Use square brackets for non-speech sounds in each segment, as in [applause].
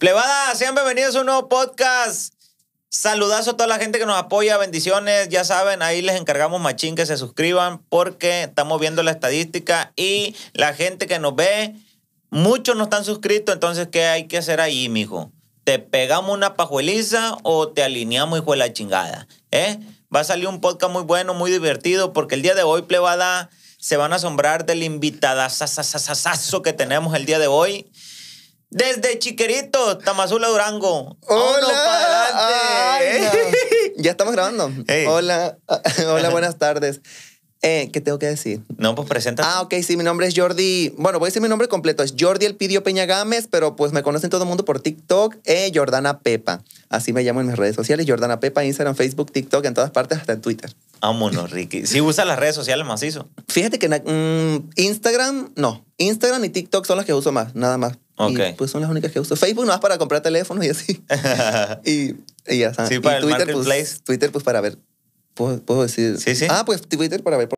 Plebada, sean bienvenidos a un nuevo podcast. Saludazo a toda la gente que nos apoya, bendiciones, ya saben, ahí les encargamos machín que se suscriban porque estamos viendo la estadística y la gente que nos ve, muchos no están suscritos, entonces ¿qué hay que hacer ahí, mijo? ¿Te pegamos una pajueliza o te alineamos, hijo de la chingada? ¿Eh? Va a salir un podcast muy bueno, muy divertido, porque el día de hoy, plebada, se van a asombrar del invitadazo que tenemos el día de hoy. Desde Chiquerito, Tamazula, Durango. ¡Hola! [laughs] ya. estamos grabando. Hola, [laughs] hola, buenas tardes. Eh, ¿Qué tengo que decir? No, pues presenta. Ah, ok, sí, mi nombre es Jordi. Bueno, voy a decir mi nombre completo. Es Jordi Elpidio Peña Gámez, pero pues me conocen todo el mundo por TikTok. Eh, Jordana Pepa. Así me llamo en mis redes sociales. Jordana Pepa, Instagram, Facebook, TikTok, en todas partes, hasta en Twitter. Vámonos, Ricky. ¿Sí usa las redes sociales macizo? Fíjate que mm, Instagram, no. Instagram y TikTok son las que uso más, nada más pues son las únicas que uso. Facebook no es para comprar teléfonos y así. [laughs] y, ya sabes. Twitter, pues, Twitter, pues para ver. Puedo, decir. Sí, sí. Ah, pues Twitter para ver.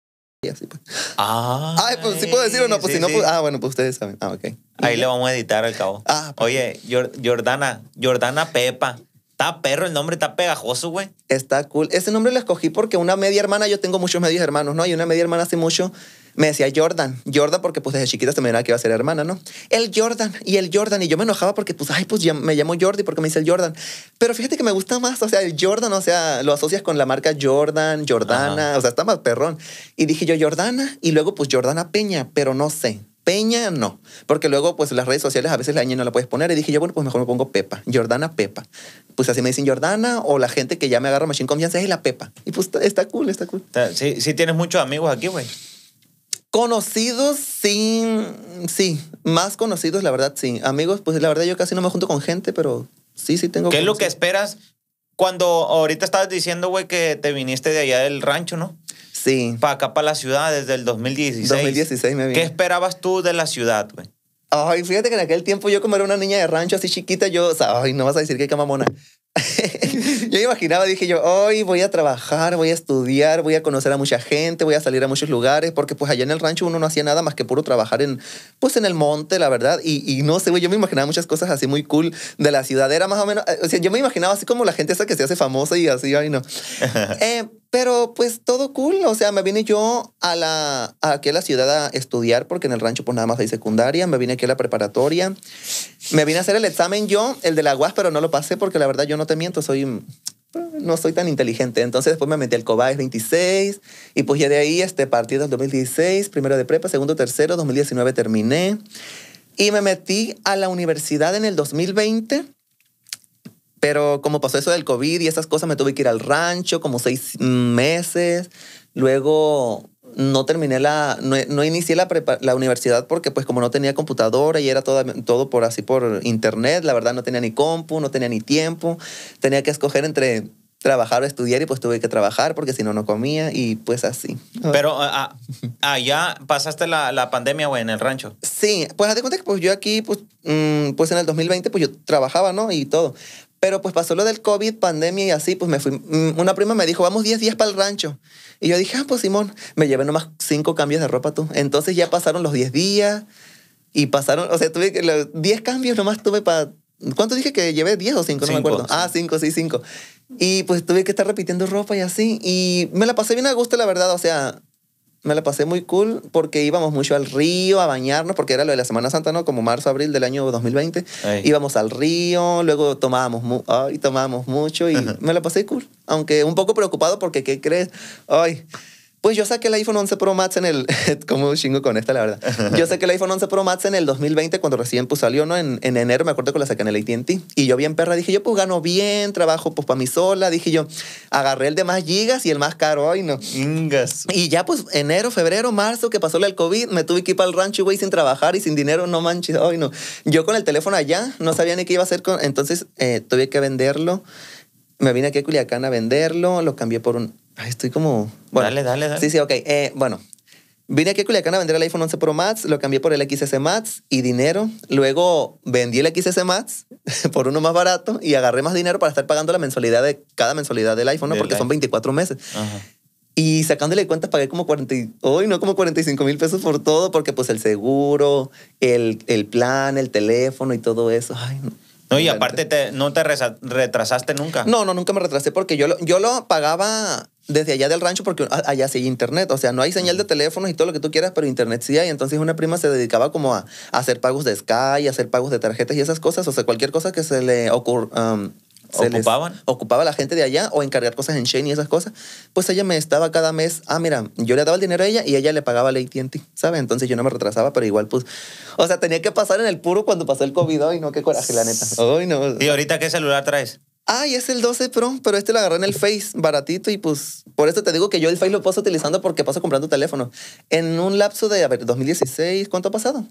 Y así, pues. Ah. pues sí puedo decir o no. Pues si no, pues, ah, bueno, pues ustedes saben. Ah, ok. Ahí le vamos a editar al cabo. Ah, pues. Oye, Jordana, Jordana Pepa. Está perro el nombre, está pegajoso, güey. Está cool. Ese nombre lo escogí porque una media hermana, yo tengo muchos medios hermanos, ¿no? Y una media hermana hace mucho me decía Jordan, Jordan porque pues desde chiquita se me que iba a ser hermana, ¿no? El Jordan y el Jordan y yo me enojaba porque pues ay, pues ya me llamo Jordi porque me dice el Jordan. Pero fíjate que me gusta más, o sea, el Jordan, o sea, lo asocias con la marca Jordan, Jordana, o sea, está más perrón. Y dije yo Jordana y luego pues Jordana Peña, pero no sé. Peña no, porque luego pues las redes sociales a veces la niña no la puedes poner y dije yo, bueno, pues mejor me pongo Pepa, Jordana Pepa. Pues así me dicen Jordana o la gente que ya me agarra más machine confianza es la Pepa. Y pues está, cool, está cool. Sí, sí tienes muchos amigos aquí, güey. Conocidos, sí, sí, más conocidos, la verdad, sí. Amigos, pues la verdad yo casi no me junto con gente, pero sí, sí tengo. ¿Qué es lo que esperas cuando ahorita estabas diciendo, güey, que te viniste de allá del rancho, ¿no? Sí. Para acá, para la ciudad, desde el 2016. 2016 me vine. ¿Qué esperabas tú de la ciudad, güey? Ay, fíjate que en aquel tiempo yo como era una niña de rancho así chiquita, yo, o sea, ay, no vas a decir que mamona. [laughs] yo imaginaba, dije yo, hoy voy a trabajar, voy a estudiar, voy a conocer a mucha gente, voy a salir a muchos lugares, porque pues allá en el rancho uno no hacía nada más que puro trabajar en, pues en el monte, la verdad, y, no sé, yo me imaginaba muchas cosas así muy cool de la ciudadera más o menos, eh, o sea, yo me imaginaba así como la gente esa que se hace famosa y así, ay no. Eh, [laughs] Pero pues todo cool, o sea, me vine yo a la, la ciudad a estudiar porque en el rancho pues nada más hay secundaria, me vine aquí a la preparatoria, me vine a hacer el examen yo, el de la UAS, pero no lo pasé porque la verdad yo no te miento, soy no soy tan inteligente. Entonces después me metí al Cobaes 26 y pues ya de ahí este partido del 2016, primero de prepa, segundo, tercero, 2019 terminé y me metí a la universidad en el 2020 pero como pasó eso del COVID y esas cosas, me tuve que ir al rancho como seis meses. Luego no terminé la, no, inicié la, la, universidad porque pues como no tenía computadora y era todo, todo por así por internet, la verdad no tenía ni compu, no tenía ni tiempo, tenía que escoger entre trabajar o estudiar y pues tuve que trabajar porque si no, no comía y pues así. Pero ah, ah allá pasaste la, la pandemia, o en el rancho. Sí, pues haz de cuenta que pues yo aquí, pues, mm, pues en el 2020 pues yo trabajaba, ¿no? Y todo. Pero pues pasó lo del COVID, pandemia y así, pues me fui. Mm, una prima me dijo, vamos 10 días para el rancho. Y yo dije, ah, pues Simón, me llevé nomás 5 cambios de ropa tú. Entonces ya pasaron los 10 días y pasaron, o sea, tuve 10 cambios nomás tuve para... ¿Cuánto dije que llevé? ¿10 o 5? No me acuerdo. Ah, 5, sí, 5. Y pues tuve que estar repitiendo ropa y así. Y me la pasé bien a gusto, la verdad. O sea, me la pasé muy cool porque íbamos mucho al río a bañarnos, porque era lo de la Semana Santa, ¿no? Como marzo, abril del año 2020. Íbamos al río, luego tomábamos, mucho y me la pasé cool. Aunque un poco preocupado porque, ¿qué crees? Ay, pues yo saqué el iPhone 11 Pro Max en el... [laughs] cómo chingo con esta, la verdad. Yo saqué el iPhone 11 Pro Max en el 2020 cuando recién pues salió, ¿no? En, enero me acuerdo que la saqué en el AT&T. Y yo bien perra dije, yo pues gano bien, trabajo pues para mí sola. Dije yo, agarré el de más gigas y el más caro. Ay, no. Y ya pues enero, febrero, marzo, que pasó el COVID, me tuve que ir para el rancho, güey, sin trabajar y sin dinero. No manches, ay, no. Yo con el teléfono allá no sabía ni qué iba a hacer. Con... Entonces eh, tuve que venderlo. Me vine aquí a Culiacán a venderlo. Lo cambié por un Ay, estoy como. dale, dale, dale. Sí, sí, ok. Eh, bueno, vine aquí a Culiacán a vender el iPhone 11 Pro Max, lo cambié por el XS Max y dinero. Luego vendí el XS Max [laughs] por uno más barato y agarré más dinero para estar pagando la mensualidad de cada mensualidad del iPhone, Porque son 24 meses. Y sacándole cuentas pagué como 40, hoy no como 45 mil pesos por todo, porque pues el seguro, el, el plan, el teléfono y todo eso. Ay, no. No, y aparte te, no te retrasaste nunca. No, no, nunca me retrasé porque yo lo, yo lo pagaba desde allá del rancho porque allá sí hay internet. O sea, no hay señal de teléfonos y todo lo que tú quieras, pero internet sí hay. Entonces una prima se dedicaba como a, hacer pagos de Sky, a hacer pagos de tarjetas y esas cosas. O sea, cualquier cosa que se le ocurra, ¿Ocupaban? ocupaba la gente de allá o encargar cosas en Shane y esas cosas. Pues ella me estaba cada mes, ah, mira, yo le daba el dinero a ella y ella le pagaba la ATT, ¿sabes? Entonces yo no me retrasaba, pero igual, pues, o sea, tenía que pasar en el puro cuando pasó el COVID. Ay, no, qué coraje, la neta. Ay, no. ¿Y ahorita qué celular traes? Ay, es el 12 Pro, pero este lo agarré en el Face, baratito, y pues por eso te digo que yo el Face lo paso utilizando porque paso comprando teléfono. En un lapso de, a ver, 2016, ¿cuánto ha pasado?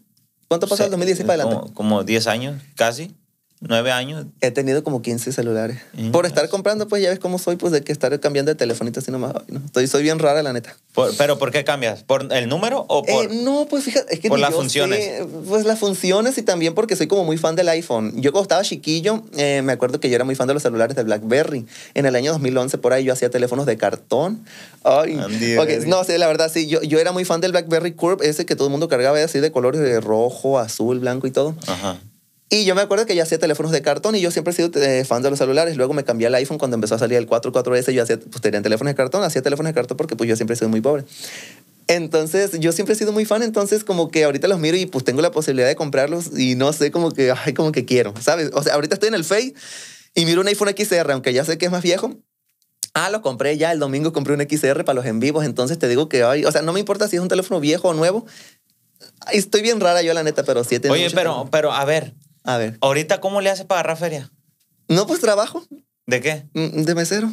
¿Cuánto ha pasado el 2016 para eh, adelante? Como 10 años, casi nueve años. He tenido como 15 celulares. por estar comprando, pues ya ves cómo soy, pues de que estar cambiando de telefonito así nomás. Estoy, soy bien rara, la neta. ¿Pero por qué cambias? ¿Por el número o eh, por...? no, pues fíjate, es que... Por las funciones. pues las funciones y también porque soy como muy fan del iPhone. Yo cuando estaba chiquillo, eh, me acuerdo que yo era muy fan de los celulares de BlackBerry. En el año 2011, por ahí, yo hacía teléfonos de cartón. Ay, no, sí, la verdad, sí. Yo, yo era muy fan del BlackBerry Curve, ese que todo el mundo cargaba así de colores de rojo, azul, blanco y todo. Ajá. Y yo me acuerdo que yo hacía teléfonos de cartón y yo siempre he sido eh, fan de los celulares. Luego me cambié al iPhone cuando empezó a salir el 4, 4S. Yo hacía, pues, tenía teléfonos de cartón, hacía teléfonos de cartón porque pues yo siempre he sido muy pobre. Entonces, yo siempre he sido muy fan, entonces como que ahorita los miro y pues tengo la posibilidad de comprarlos y no sé como que, ay, como que quiero, ¿sabes? O sea, ahorita estoy en el Face y miro un iPhone XR, aunque ya sé que es más viejo, Ah, lo compré ya, el domingo compré un XR para los en vivos, entonces te digo que, ay, o sea, no me importa si es un teléfono viejo o nuevo. Estoy bien rara yo, la neta, pero sí. Oye, pero, pero a ver, a ver. ¿Ahorita cómo le hace para agarrar feria? No, pues trabajo. ¿De qué? Mm, de mesero.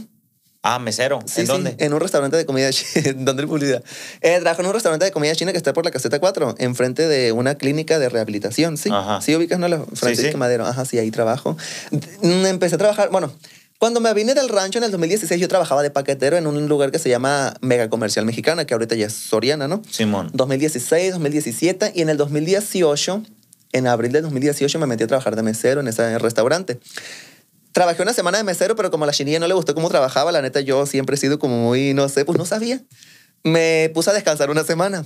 Ah, mesero. ¿En dónde? En un restaurante de comida china. [laughs] ¿Dónde publicidad? Eh, trabajo en un restaurante de comida china que está por la caseta 4, enfrente de una clínica de rehabilitación, ¿sí? Ajá. Sí, ubicas, ¿no? La Francisco Madero. Ajá, sí, ahí trabajo. Mm, empecé a trabajar, bueno, cuando me vine del rancho en el 2016, yo trabajaba de paquetero en un lugar que se llama Mega Comercial Mexicana, que ahorita ya es Soriana, ¿no? Simón. 2016, 2017 y en el 2018 en abril de 2018 me metí a trabajar de mesero en ese restaurante. Trabajé una semana de mesero, pero como a la chinilla no le gustó cómo trabajaba, la neta yo siempre he sido como muy, no sé, pues no sabía. Me puse a descansar una semana.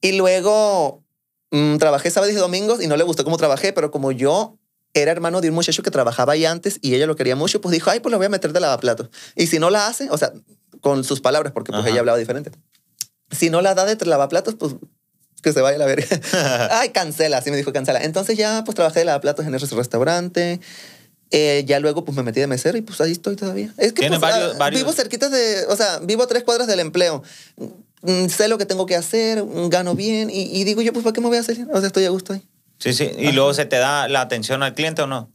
Y luego mm, trabajé sábados y domingos y no le gustó cómo trabajé, pero como yo era hermano de un muchacho que trabajaba ahí antes y ella lo quería mucho, pues dijo, ay, pues lo voy a meter de lavaplatos. Y si no la hace, o sea, con sus palabras, porque pues ella hablaba diferente. Si no la da de lavaplatos, pues que se vaya la verga. [laughs] Ay, cancela, sí me dijo, cancela. Entonces ya pues trabajé la plata en ese restaurante. Eh, ya luego pues me metí de mesero y pues ahí estoy todavía. Es que pues, ah, vivo cerquita de, o sea, vivo a tres cuadras del empleo. Mm, sé lo que tengo que hacer, mm, gano bien y, digo yo, pues ¿para qué me voy a hacer? O sea, estoy a gusto ahí. Sí, sí. ¿Y luego se te da la atención al cliente o no?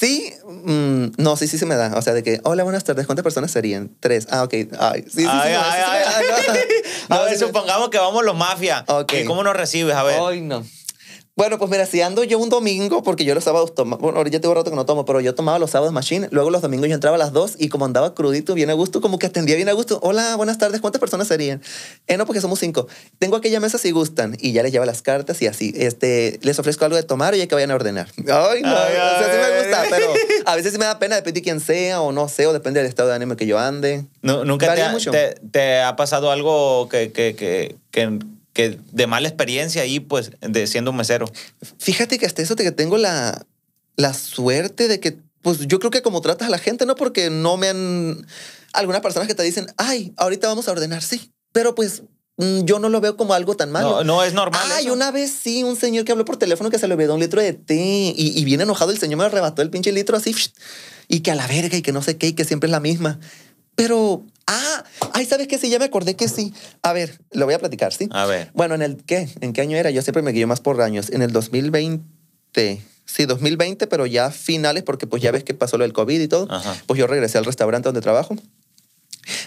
Sí, mm, no, sí, sí se me da. O sea, de que, hola, buenas tardes, ¿cuántas personas serían? Tres. Ah, ok. Ay, ay, ay, [laughs] A ver, supongamos que vamos los mafias. Okay. ¿Cómo nos recibes? A ver. Ay, no. Bueno, pues mira, si ando yo un domingo, porque yo los sábados tomo, bueno, ahorita tengo rato que no tomo, pero yo tomaba los sábados machine, luego los domingos yo entraba a las dos y como andaba crudito, bien a gusto, como que atendía bien a gusto, hola, buenas tardes, ¿cuántas personas serían? Eh, no, porque somos cinco. Tengo aquella mesa si gustan y ya les lleva las cartas y así, este, les ofrezco algo de tomar y ya que vayan a ordenar. Ay, no, sí me gusta, pero [laughs] a veces sí me da pena, depende de quién sea o no sé, o depende del estado de ánimo que yo ande. No, ¿Nunca te ha, te ha, pasado algo que, que, que que de mala experiencia y pues, de siendo un mesero. Fíjate que hasta eso te que tengo la, la suerte de que, pues, yo creo que como tratas a la gente, ¿no? Porque no me han... Algunas personas que te dicen, ay, ahorita vamos a ordenar, sí. Pero pues mm, yo no lo veo como algo tan malo. No, es normal. Ay, una vez sí, un señor que habló por teléfono que se le olvidó un litro de té y, y bien enojado el señor me arrebató el pinche litro así y que a la verga y que no sé qué y que siempre es la misma. Pero, ah, ay, ¿sabes qué? Sí, ya me acordé que sí. A ver, lo voy a platicar, ¿sí? A ver. Bueno, ¿en el qué? ¿En qué año era? Yo siempre me guío más por años. En el 2020. Sí, 2020, pero ya finales, porque pues ya ves que pasó lo del COVID y todo. Pues yo regresé al restaurante donde trabajo.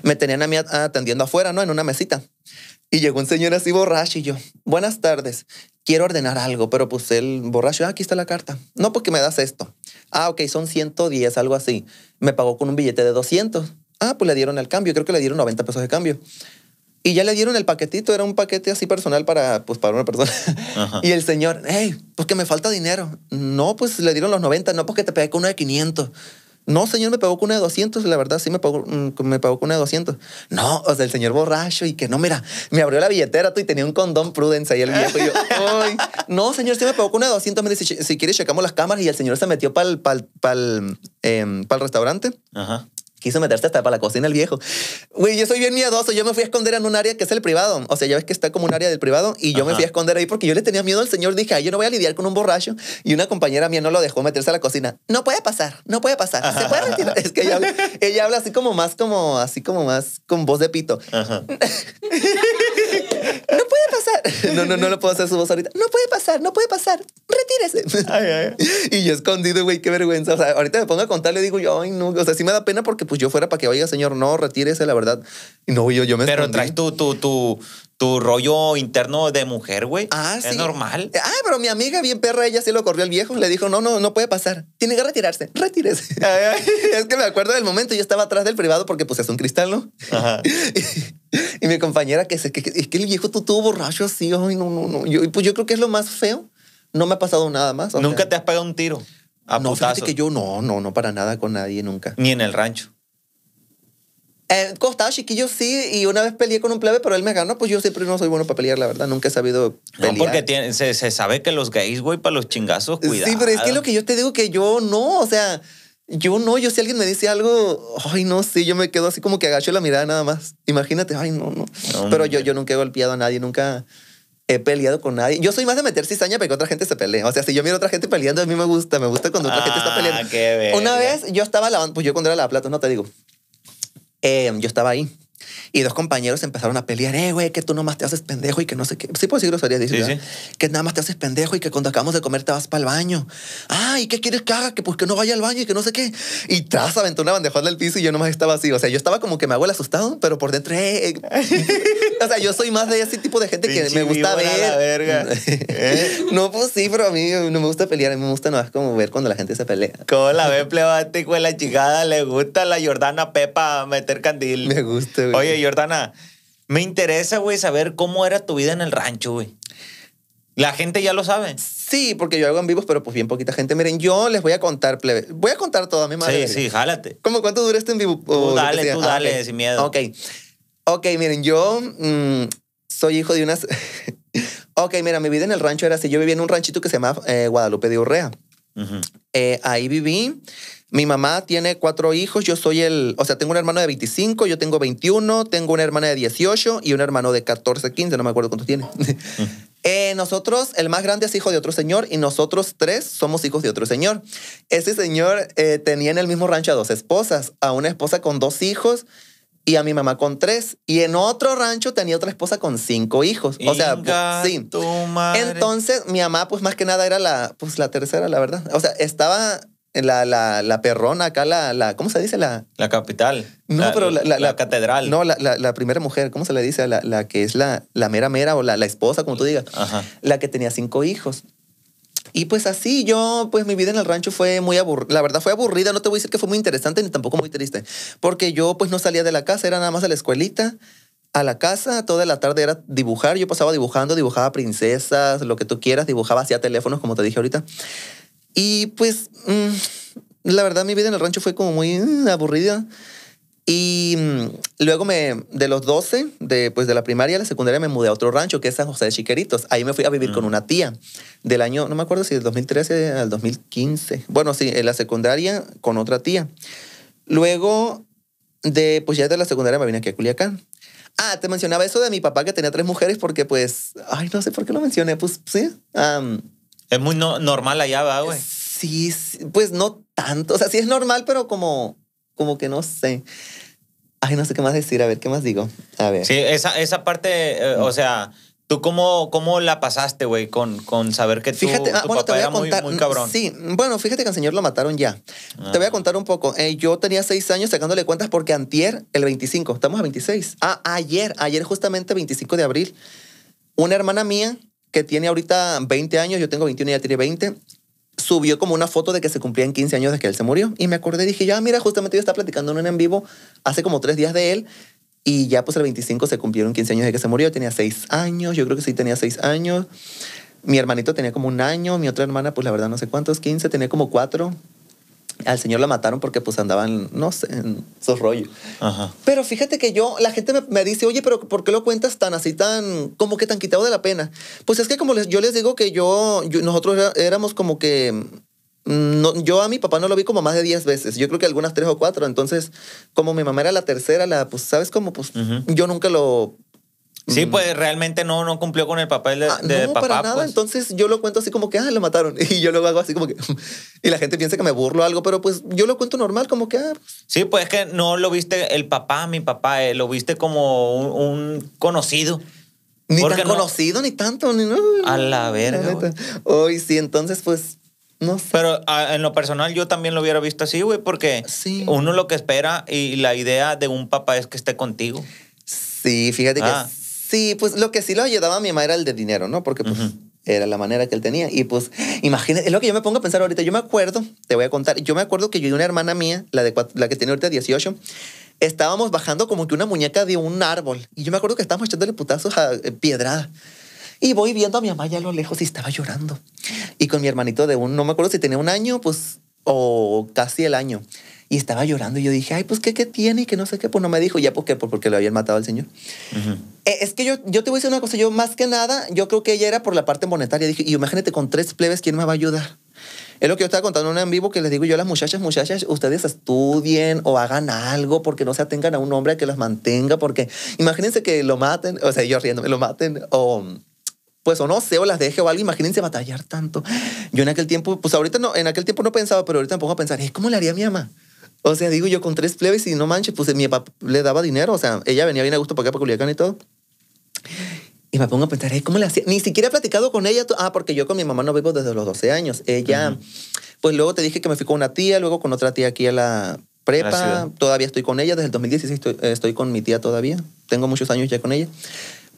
Me tenían a mí atendiendo afuera, ¿no? En una mesita. Y llegó un señor así borracho y yo, buenas tardes, quiero ordenar algo, pero pues el borracho, ah, aquí está la carta. No, porque me das esto. Ah, ok, son 110, algo así. Me pagó con un billete de 200. Ah, pues le dieron el cambio, creo que le dieron 90 pesos de cambio. Y ya le dieron el paquetito, era un paquete así personal para, pues, para una persona. [laughs] Y el señor, hey, pues que me falta dinero. No, pues le dieron los 90, no, porque te pegué con una de 500. No, señor, me pegó con una de 200, la verdad, sí me pagó, mm, me pagó con una de 200. No, o sea, el señor borracho y que no, mira, me abrió la billetera tú y tenía un condón Prudence ahí el viejo. no, señor, sí me pagó con una de 200. Me dice, si quieres, checamos las cámaras. Y el señor se metió para para el em, restaurante. Ajá Quiso meterse hasta para la cocina el viejo. Güey, yo soy bien miedoso. Yo me fui a esconder en un área que es el privado. O sea, ya ves que está como un área del privado. Y yo me fui a esconder ahí porque yo le tenía miedo al señor. Dije, Ay, yo no voy a lidiar con un borracho. Y una compañera mía no lo dejó meterse a la cocina. No puede pasar, no puede pasar. Se puede retirar. Es que ella habla, así como más, como así como más con voz de pito. [laughs] no puede pasar. No, no, no lo puedo hacer su voz ahorita. No puede pasar, no puede pasar. Retírese. Y yo escondido, güey, qué vergüenza. O sea, ahorita me pongo a contar, le digo yo, ay, no. O sea, sí me da pena porque pues yo fuera para que oiga, señor, no, retírese, la verdad. No, yo, yo me Pero traes tu, tu, rollo interno de mujer, güey. Ah, sí. Es normal. Ah, pero mi amiga, bien perra, ella sí lo corrió al viejo. Le dijo, no, no, no puede pasar. Tiene que retirarse. Retírese. [laughs] [laughs] es que me acuerdo del momento. Yo estaba atrás del privado porque pues es un cristal, ¿no? Ajá. [laughs] y, mi compañera que, es que el viejo tú tuvo borracho así. Ay, no, no, no. Yo, pues yo creo que es lo más feo. No me ha pasado nada más. ¿Nunca te has pegado un tiro? A no, fíjate que yo no, no, no para nada con nadie nunca. Ni en el rancho. Eh, estaba chiquillo, sí, y una vez peleé con un plebe, pero él me ganó. Pues yo siempre no soy bueno para pelear, la verdad. Nunca he sabido pelear. No, porque se, se, sabe que los gays, güey, para los chingazos, cuidado. Sí, pero es que lo que yo te digo que yo no, o sea, yo no. Yo si alguien me dice algo, ay, no, sí, yo me quedo así como que agacho la mirada nada más. Imagínate, ay, no, no. pero yo, yo nunca he golpeado a nadie, nunca he peleado con nadie. Yo soy más de meter cizaña para que otra gente se pelee. O sea, si yo miro a otra gente peleando, a mí me gusta. Me gusta cuando otra gente está ah, peleando. una vez yo estaba lavando, pues yo cuando era la plata, no te digo, Em, yo estaba ahí y dos compañeros empezaron a pelear, eh, güey, que tú nomás te haces pendejo y que no sé qué. Sí, puedo decir grosería dice, Que nada más te haces pendejo y que cuando acabamos de comer te vas para el baño. Ah, ¿y qué quieres que haga? Que pues que no vaya al baño y que no sé qué. Y tras aventó una bandeja al piso y yo nomás estaba así. O sea, yo estaba como que me hago el asustado, pero por dentro, eh, eh". [laughs] o sea, yo soy más de ese tipo de gente que me gusta ver. [laughs] ¿Eh? no, pues sí, pero a mí no me gusta pelear. A mí me gusta nomás como ver cuando la gente se pelea. ¿Cómo la ve plebático la chingada, le gusta la Jordana Pepa meter candil. Me gusta, Oye, Jordana, me interesa, güey, saber cómo era tu vida en el rancho, güey. La gente ya lo sabe. Sí, porque yo hago en vivos, pero pues bien poquita gente. Miren, yo les voy a contar, plebe. Voy a contar todo, a mi madre. Sí, sí, jálate. ¿Cómo cuánto duraste en vivo? Tú dale, tú ah, dale, okay. sin miedo. Ok. Ok, miren, yo mm, soy hijo de unas... [laughs] ok, mira, mi vida en el rancho era así. Yo vivía en un ranchito que se llama eh, Guadalupe de Urrea. Eh, ahí viví mi mamá tiene cuatro hijos, yo soy el, o sea, tengo un hermano de 25, yo tengo 21, tengo una hermana de 18 y un hermano de 14, 15, no me acuerdo cuántos tiene. [laughs] Eh, nosotros, el más grande es hijo de otro señor y nosotros tres somos hijos de otro señor. Ese señor eh, tenía en el mismo rancho a dos esposas, a una esposa con dos hijos y a mi mamá con tres. Y en otro rancho tenía otra esposa con cinco hijos. O sea, sí. Entonces, mi mamá, pues más que nada era la, pues, la tercera, la verdad. O sea, estaba la, la, la perrona acá, la, la, ¿cómo se dice? La, la capital. No, la, pero la, catedral. No, la, primera mujer, ¿cómo se le dice? La, que es la, la mera mera o la, esposa, como tú digas. La que tenía cinco hijos. Y pues así yo, pues mi vida en el rancho fue muy aburrida. La verdad fue aburrida, no te voy a decir que fue muy interesante ni tampoco muy triste. Porque yo pues no salía de la casa, era nada más a la escuelita a la casa, toda la tarde era dibujar. Yo pasaba dibujando, dibujaba princesas, lo que tú quieras, dibujaba, hacia teléfonos, como te dije ahorita. Y pues, mm, la verdad, mi vida en el rancho fue como muy mm, aburrida. Y mm, luego me, de los 12, de, pues de la primaria a la secundaria, me mudé a otro rancho, que es San José de Chiqueritos. Ahí me fui a vivir con una tía del año, no me acuerdo si del 2013 al 2015. Bueno, sí, en la secundaria con otra tía. Luego, de, pues ya de la secundaria me vine aquí a Culiacán. Ah, te mencionaba eso de mi papá que tenía tres mujeres porque pues, ay, no sé por qué lo mencioné, pues sí. ah es muy normal allá, va güey? Sí, pues no tanto. O sea, sí es normal, pero como, como que no sé. Ay, no sé qué más decir. A ver, ¿qué más digo? A ver. Sí, esa, parte, eh, o sea, ¿tú cómo, cómo la pasaste, güey, con, con saber que tú, fíjate, ah, tu papá te voy a era muy, cabrón? Sí, bueno, fíjate que al señor lo mataron ya. Te voy a ah. contar un poco. Eh, yo tenía seis años sacándole cuentas porque antier, el 25, estamos a 26. Ah, ayer, ayer justamente 25 de abril, una hermana mía que tiene ahorita 20 años, yo tengo 21 y ella tiene 20, subió como una foto de que se cumplían 15 años de que él se murió. Y me acordé, dije, ya, mira, justamente yo estaba platicando en un en vivo hace como tres días de él. Y ya pues el 25 se cumplieron 15 años de que se murió. Tenía seis años, yo creo que sí tenía seis años. Mi hermanito tenía como un año, mi otra hermana pues la verdad no sé cuántos, 15, tenía como 4 al señor la mataron porque pues andaban, no sé, en esos rollos. Ajá. Pero fíjate que yo, la gente me, dice, oye, pero ¿por qué lo cuentas tan así, tan, como que tan quitado de la pena? Pues es que como yo les digo que yo, nosotros éramos como que... Mm, yo a mi papá no lo vi como más de 10 veces, yo creo que algunas 3 o 4, entonces como mi mamá era la tercera, la, pues sabes como, pues yo nunca lo Sí, pues realmente no, no cumplió con el papel de, ah, papá. nada. Pues. Entonces yo lo cuento así como que, ah, lo mataron. [laughs] Y yo lo hago así como que... [laughs] y la gente piensa que me burlo algo, pero pues yo lo cuento normal, como que, ah. Pues. Sí, pues es que no lo viste el papá, mi papá, eh, lo viste como un, conocido. Ni tan conocido, ni tanto. Ni, no, a la verga. Hoy sí, entonces pues... No Pero ah, en lo personal yo también lo hubiera visto así, güey, porque uno lo que espera y la idea de un papá es que esté contigo. Sí, fíjate que ah. Sí, pues lo que sí lo ayudaba a mi mamá era el de dinero, ¿no? Porque pues, era la manera que él tenía. Y pues, imagínate, es lo que yo me pongo a pensar ahorita. Yo me acuerdo, te voy a contar, yo me acuerdo que yo y una hermana mía, la, que tiene ahorita 18, estábamos bajando como que una muñeca de un árbol. Y yo me acuerdo que estábamos echándole putazos a eh, piedrada. Y voy viendo a mi mamá ya a lo lejos y estaba llorando. Y con mi hermanito de un, no me acuerdo si tenía un año, pues, o casi el año y estaba llorando. Y yo dije, ay, pues qué, qué tiene y que no sé qué. Pues no me dijo, ya, ¿por qué? porque le habían matado al señor. Eh, es que yo, yo te voy a decir una cosa. Yo, más que nada, yo creo que ella era por la parte monetaria. Dije, y imagínate con tres plebes, ¿quién me va a ayudar? Es lo que yo estaba contando en vivo que les digo yo a las muchachas, muchachas, ustedes estudien o hagan algo porque no se atengan a un hombre que las mantenga, porque imagínense que lo maten, o sea, yo riéndome, lo maten o pues o no sé, o las deje o algo, imagínense batallar tanto. Yo en aquel tiempo, pues ahorita no, en aquel tiempo no pensaba, pero ahorita me pongo a pensar, ¿cómo le haría a mi mamá? O sea, digo yo con tres plebes y no manches, pues mi papá le daba dinero. O sea, ella venía bien a gusto para acá, para Culiacán y todo. Y me pongo a pensar, ¿cómo le hacía? Ni siquiera he platicado con ella. Ah, porque yo con mi mamá no vivo desde los 12 años. Ella, pues luego te dije que me fui con una tía, luego con otra tía aquí a la prepa. todavía estoy con ella. Desde el 2016 estoy, con mi tía todavía. Tengo muchos años ya con ella.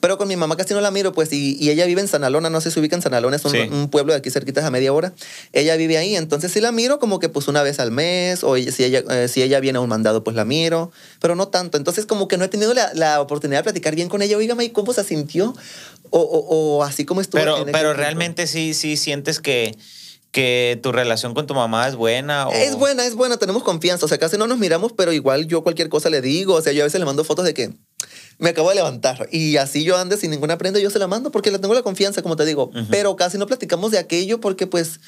Pero con mi mamá casi no la miro, pues, y, ella vive en Sanalona, no sé si ubica en Sanalona, es un, pueblo de aquí cerquitas a media hora. Ella vive ahí, entonces sí la miro como que pues una vez al mes, o si ella, eh, si ella viene a un mandado, pues la miro, pero no tanto. Entonces como que no he tenido la, oportunidad de platicar bien con ella, oígame, ¿cómo se sintió? O, así como estuvo. Pero, pero realmente sí, sí sientes que que tu relación con tu mamá es buena. Es buena, es buena, tenemos confianza. O sea, casi no nos miramos, pero igual yo cualquier cosa le digo. O sea, yo a veces le mando fotos de que me acabo de levantar. Y así yo ande sin ninguna prenda, yo se la mando porque le tengo la confianza, como te digo. Pero casi no platicamos de aquello porque pues...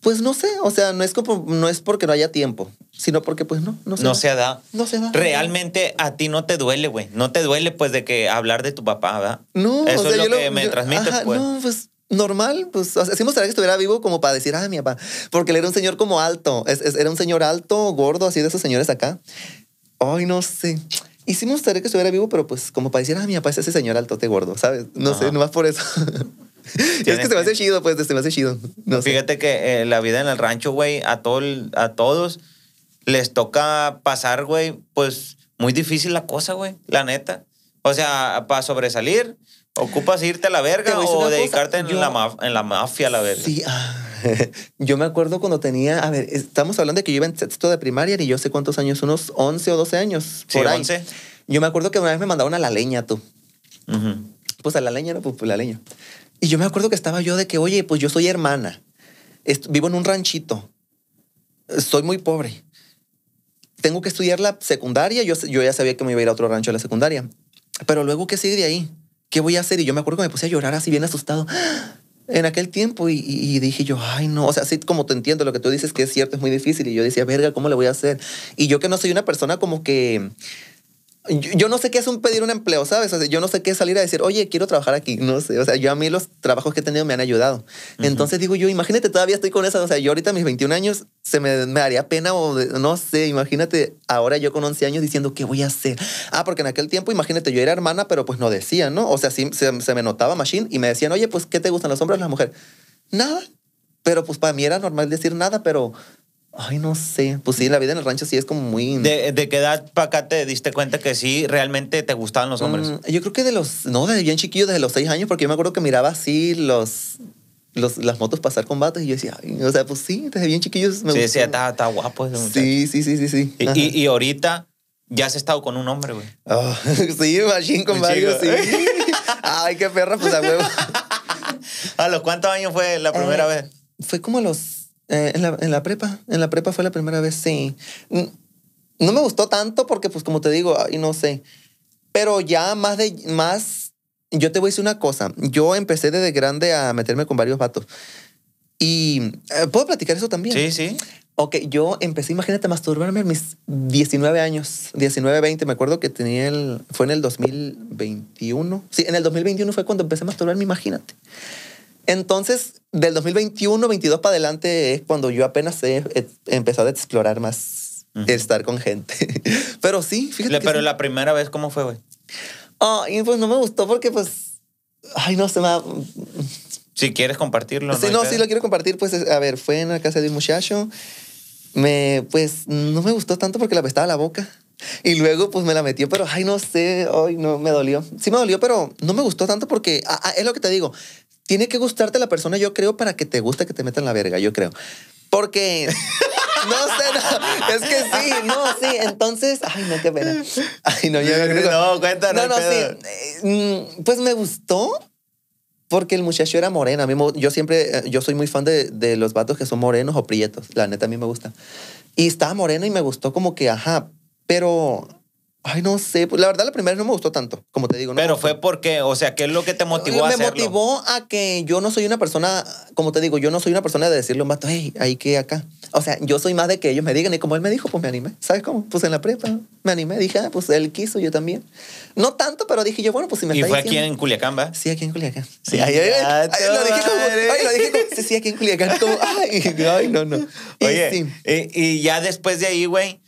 Pues no sé, o sea, no es, como, no es porque no haya tiempo, sino porque pues no, no se da. No se da. Realmente a ti no te duele, güey. No te duele pues de que hablar de tu papá, ¿verdad? No, eso es lo que me transmite. pues. No, pues normal, pues así mostraría que estuviera vivo como para decir, ah, mi papá, porque él era un señor como alto, era un señor alto, gordo, así de esos señores acá. Ay, no sé. Y sí me gustaría que estuviera vivo, pero pues como para decir, ah, mi papá es ese señor altote gordo, ¿sabes? No sé, nomás por eso. [laughs] es que se me hace chido, pues, se me hace chido. Fíjate que eh, la vida en el rancho, güey, a, todo, a todos les toca pasar, güey, pues muy difícil la cosa, güey, la neta. O sea, para sobresalir, ocupas irte a la verga o dedicarte en, la en, la mafia a la verga. Sí, ah, [laughs] yo me acuerdo cuando tenía, a ver, estamos hablando de que yo iba en sexto de primaria y yo sé cuántos años, unos 11 o 12 años. por ahí. 11. Yo me acuerdo que una vez me mandaron a la leña, tú. Pues a la leña, no, pues, pues la leña. Y yo me acuerdo que estaba yo de que, oye, pues yo soy hermana, vivo en un ranchito, soy muy pobre, tengo que estudiar la secundaria, yo, yo ya sabía que me iba a ir a otro rancho a la secundaria, pero luego, ¿qué sigue de ahí? ¿Qué voy a hacer? Y yo me acuerdo que me puse a llorar así bien asustado en aquel tiempo y, dije yo, ay no, o sea, así como te entiendo lo que tú dices que es cierto, es muy difícil y yo decía, verga, ¿cómo le voy a hacer? Y yo que no soy una persona como que yo, no sé qué es un pedir un empleo, ¿sabes? yo no sé qué es salir a decir, oye, quiero trabajar aquí. No sé, o sea, yo a mí los trabajos que he tenido me han ayudado. Entonces digo yo, imagínate, todavía estoy con esa, o sea, yo ahorita a mis 21 años se me, daría pena o no sé, imagínate ahora yo con 11 años diciendo, ¿qué voy a hacer? Ah, porque en aquel tiempo, imagínate, yo era hermana, pero pues no decía, ¿no? O sea, sí, se, se me notaba machine y me decían, oye, pues, ¿qué te gustan los hombres o las mujeres? Nada. Pero pues para mí era normal decir nada, pero Ay, no sé. Pues sí, la vida en el rancho sí es como muy. ¿De, qué edad para acá te diste cuenta que sí realmente te gustaban los hombres? Mm, yo creo que de los. No, desde bien chiquillo, desde los seis años, porque yo me acuerdo que miraba así los. las motos pasar con vatos y yo decía, ay, o sea, pues sí, desde bien chiquillos me Sí, decía, está, guapo Sí, sí, sí, sí, Y, ahorita ya has estado con un hombre, güey. Oh, [laughs] sí, machine con varios, sí. ay, qué perra, pues a huevo. [laughs] ¿A los cuántos años fue la primera eh, vez? Fue como a los eh, en, la, en, la, prepa, en la prepa fue la primera vez, sí. No me gustó tanto porque, pues, como te digo, y no sé. Pero ya más de, más, yo te voy a decir una cosa. Yo empecé desde grande a meterme con varios vatos. Y, eh, ¿puedo platicar eso también? Sí, sí. Ok, yo empecé, imagínate, a masturbarme a mis 19 años, 19, 20. Me acuerdo que tenía el. Fue en el 2021. Sí, en el 2021 fue cuando empecé a masturbarme, imagínate. Entonces, del 2021, 22 para adelante es cuando yo apenas he, empezado a explorar más uh estar con gente. [laughs] pero sí, fíjate. pero la primera vez, ¿cómo fue, güey? y pues no me gustó porque, pues, ay, no, se me. Si quieres compartirlo. Sí, no, sí lo quiero compartir. Pues, a ver, fue en la casa de un muchacho. Me, pues, no me gustó tanto porque la apestaba la boca. Y luego, pues, me la metió, pero, ay, no sé, ay, no, me dolió. Sí me dolió, pero no me gustó tanto porque, ah, ah, es lo que te digo, tiene que gustarte la persona, yo creo, para que te guste que te metan la verga, yo creo. Porque. No sé, es que sí, no, sí. Entonces, ay, no, qué pena. Ay, no, yo creo. [laughs] No, cuéntanos. No, no, sí. Eh, mm, pues me gustó porque el muchacho era moreno. A yo siempre, eh, yo soy muy fan de, de los vatos que son morenos o prietos. La neta, a mí me gusta. Y estaba moreno y me gustó como que, ajá, pero Ay, no sé. Pues, la verdad, la primera no me gustó tanto, como te digo. Pero fue porque, o sea, ¿qué es lo que te motivó a hacerlo? Me motivó a que yo no soy una persona, como te digo, yo no soy una persona de decirle un vato, hey, ahí que acá. O sea, yo soy más de que ellos me digan, y como él me dijo, pues me animé. ¿Sabes cómo? Pues en la prepa me animé, dije, ah, pues él quiso, yo también. No tanto, pero dije yo, bueno, pues si me ¿Y fue aquí en Culiacán, Sí, aquí en Culiacán. Sí, ahí, ahí, lo dije como, ay, lo dije sí, aquí en Culiacán, ay, no, no. oye, sí. y ya después de ahí, güey,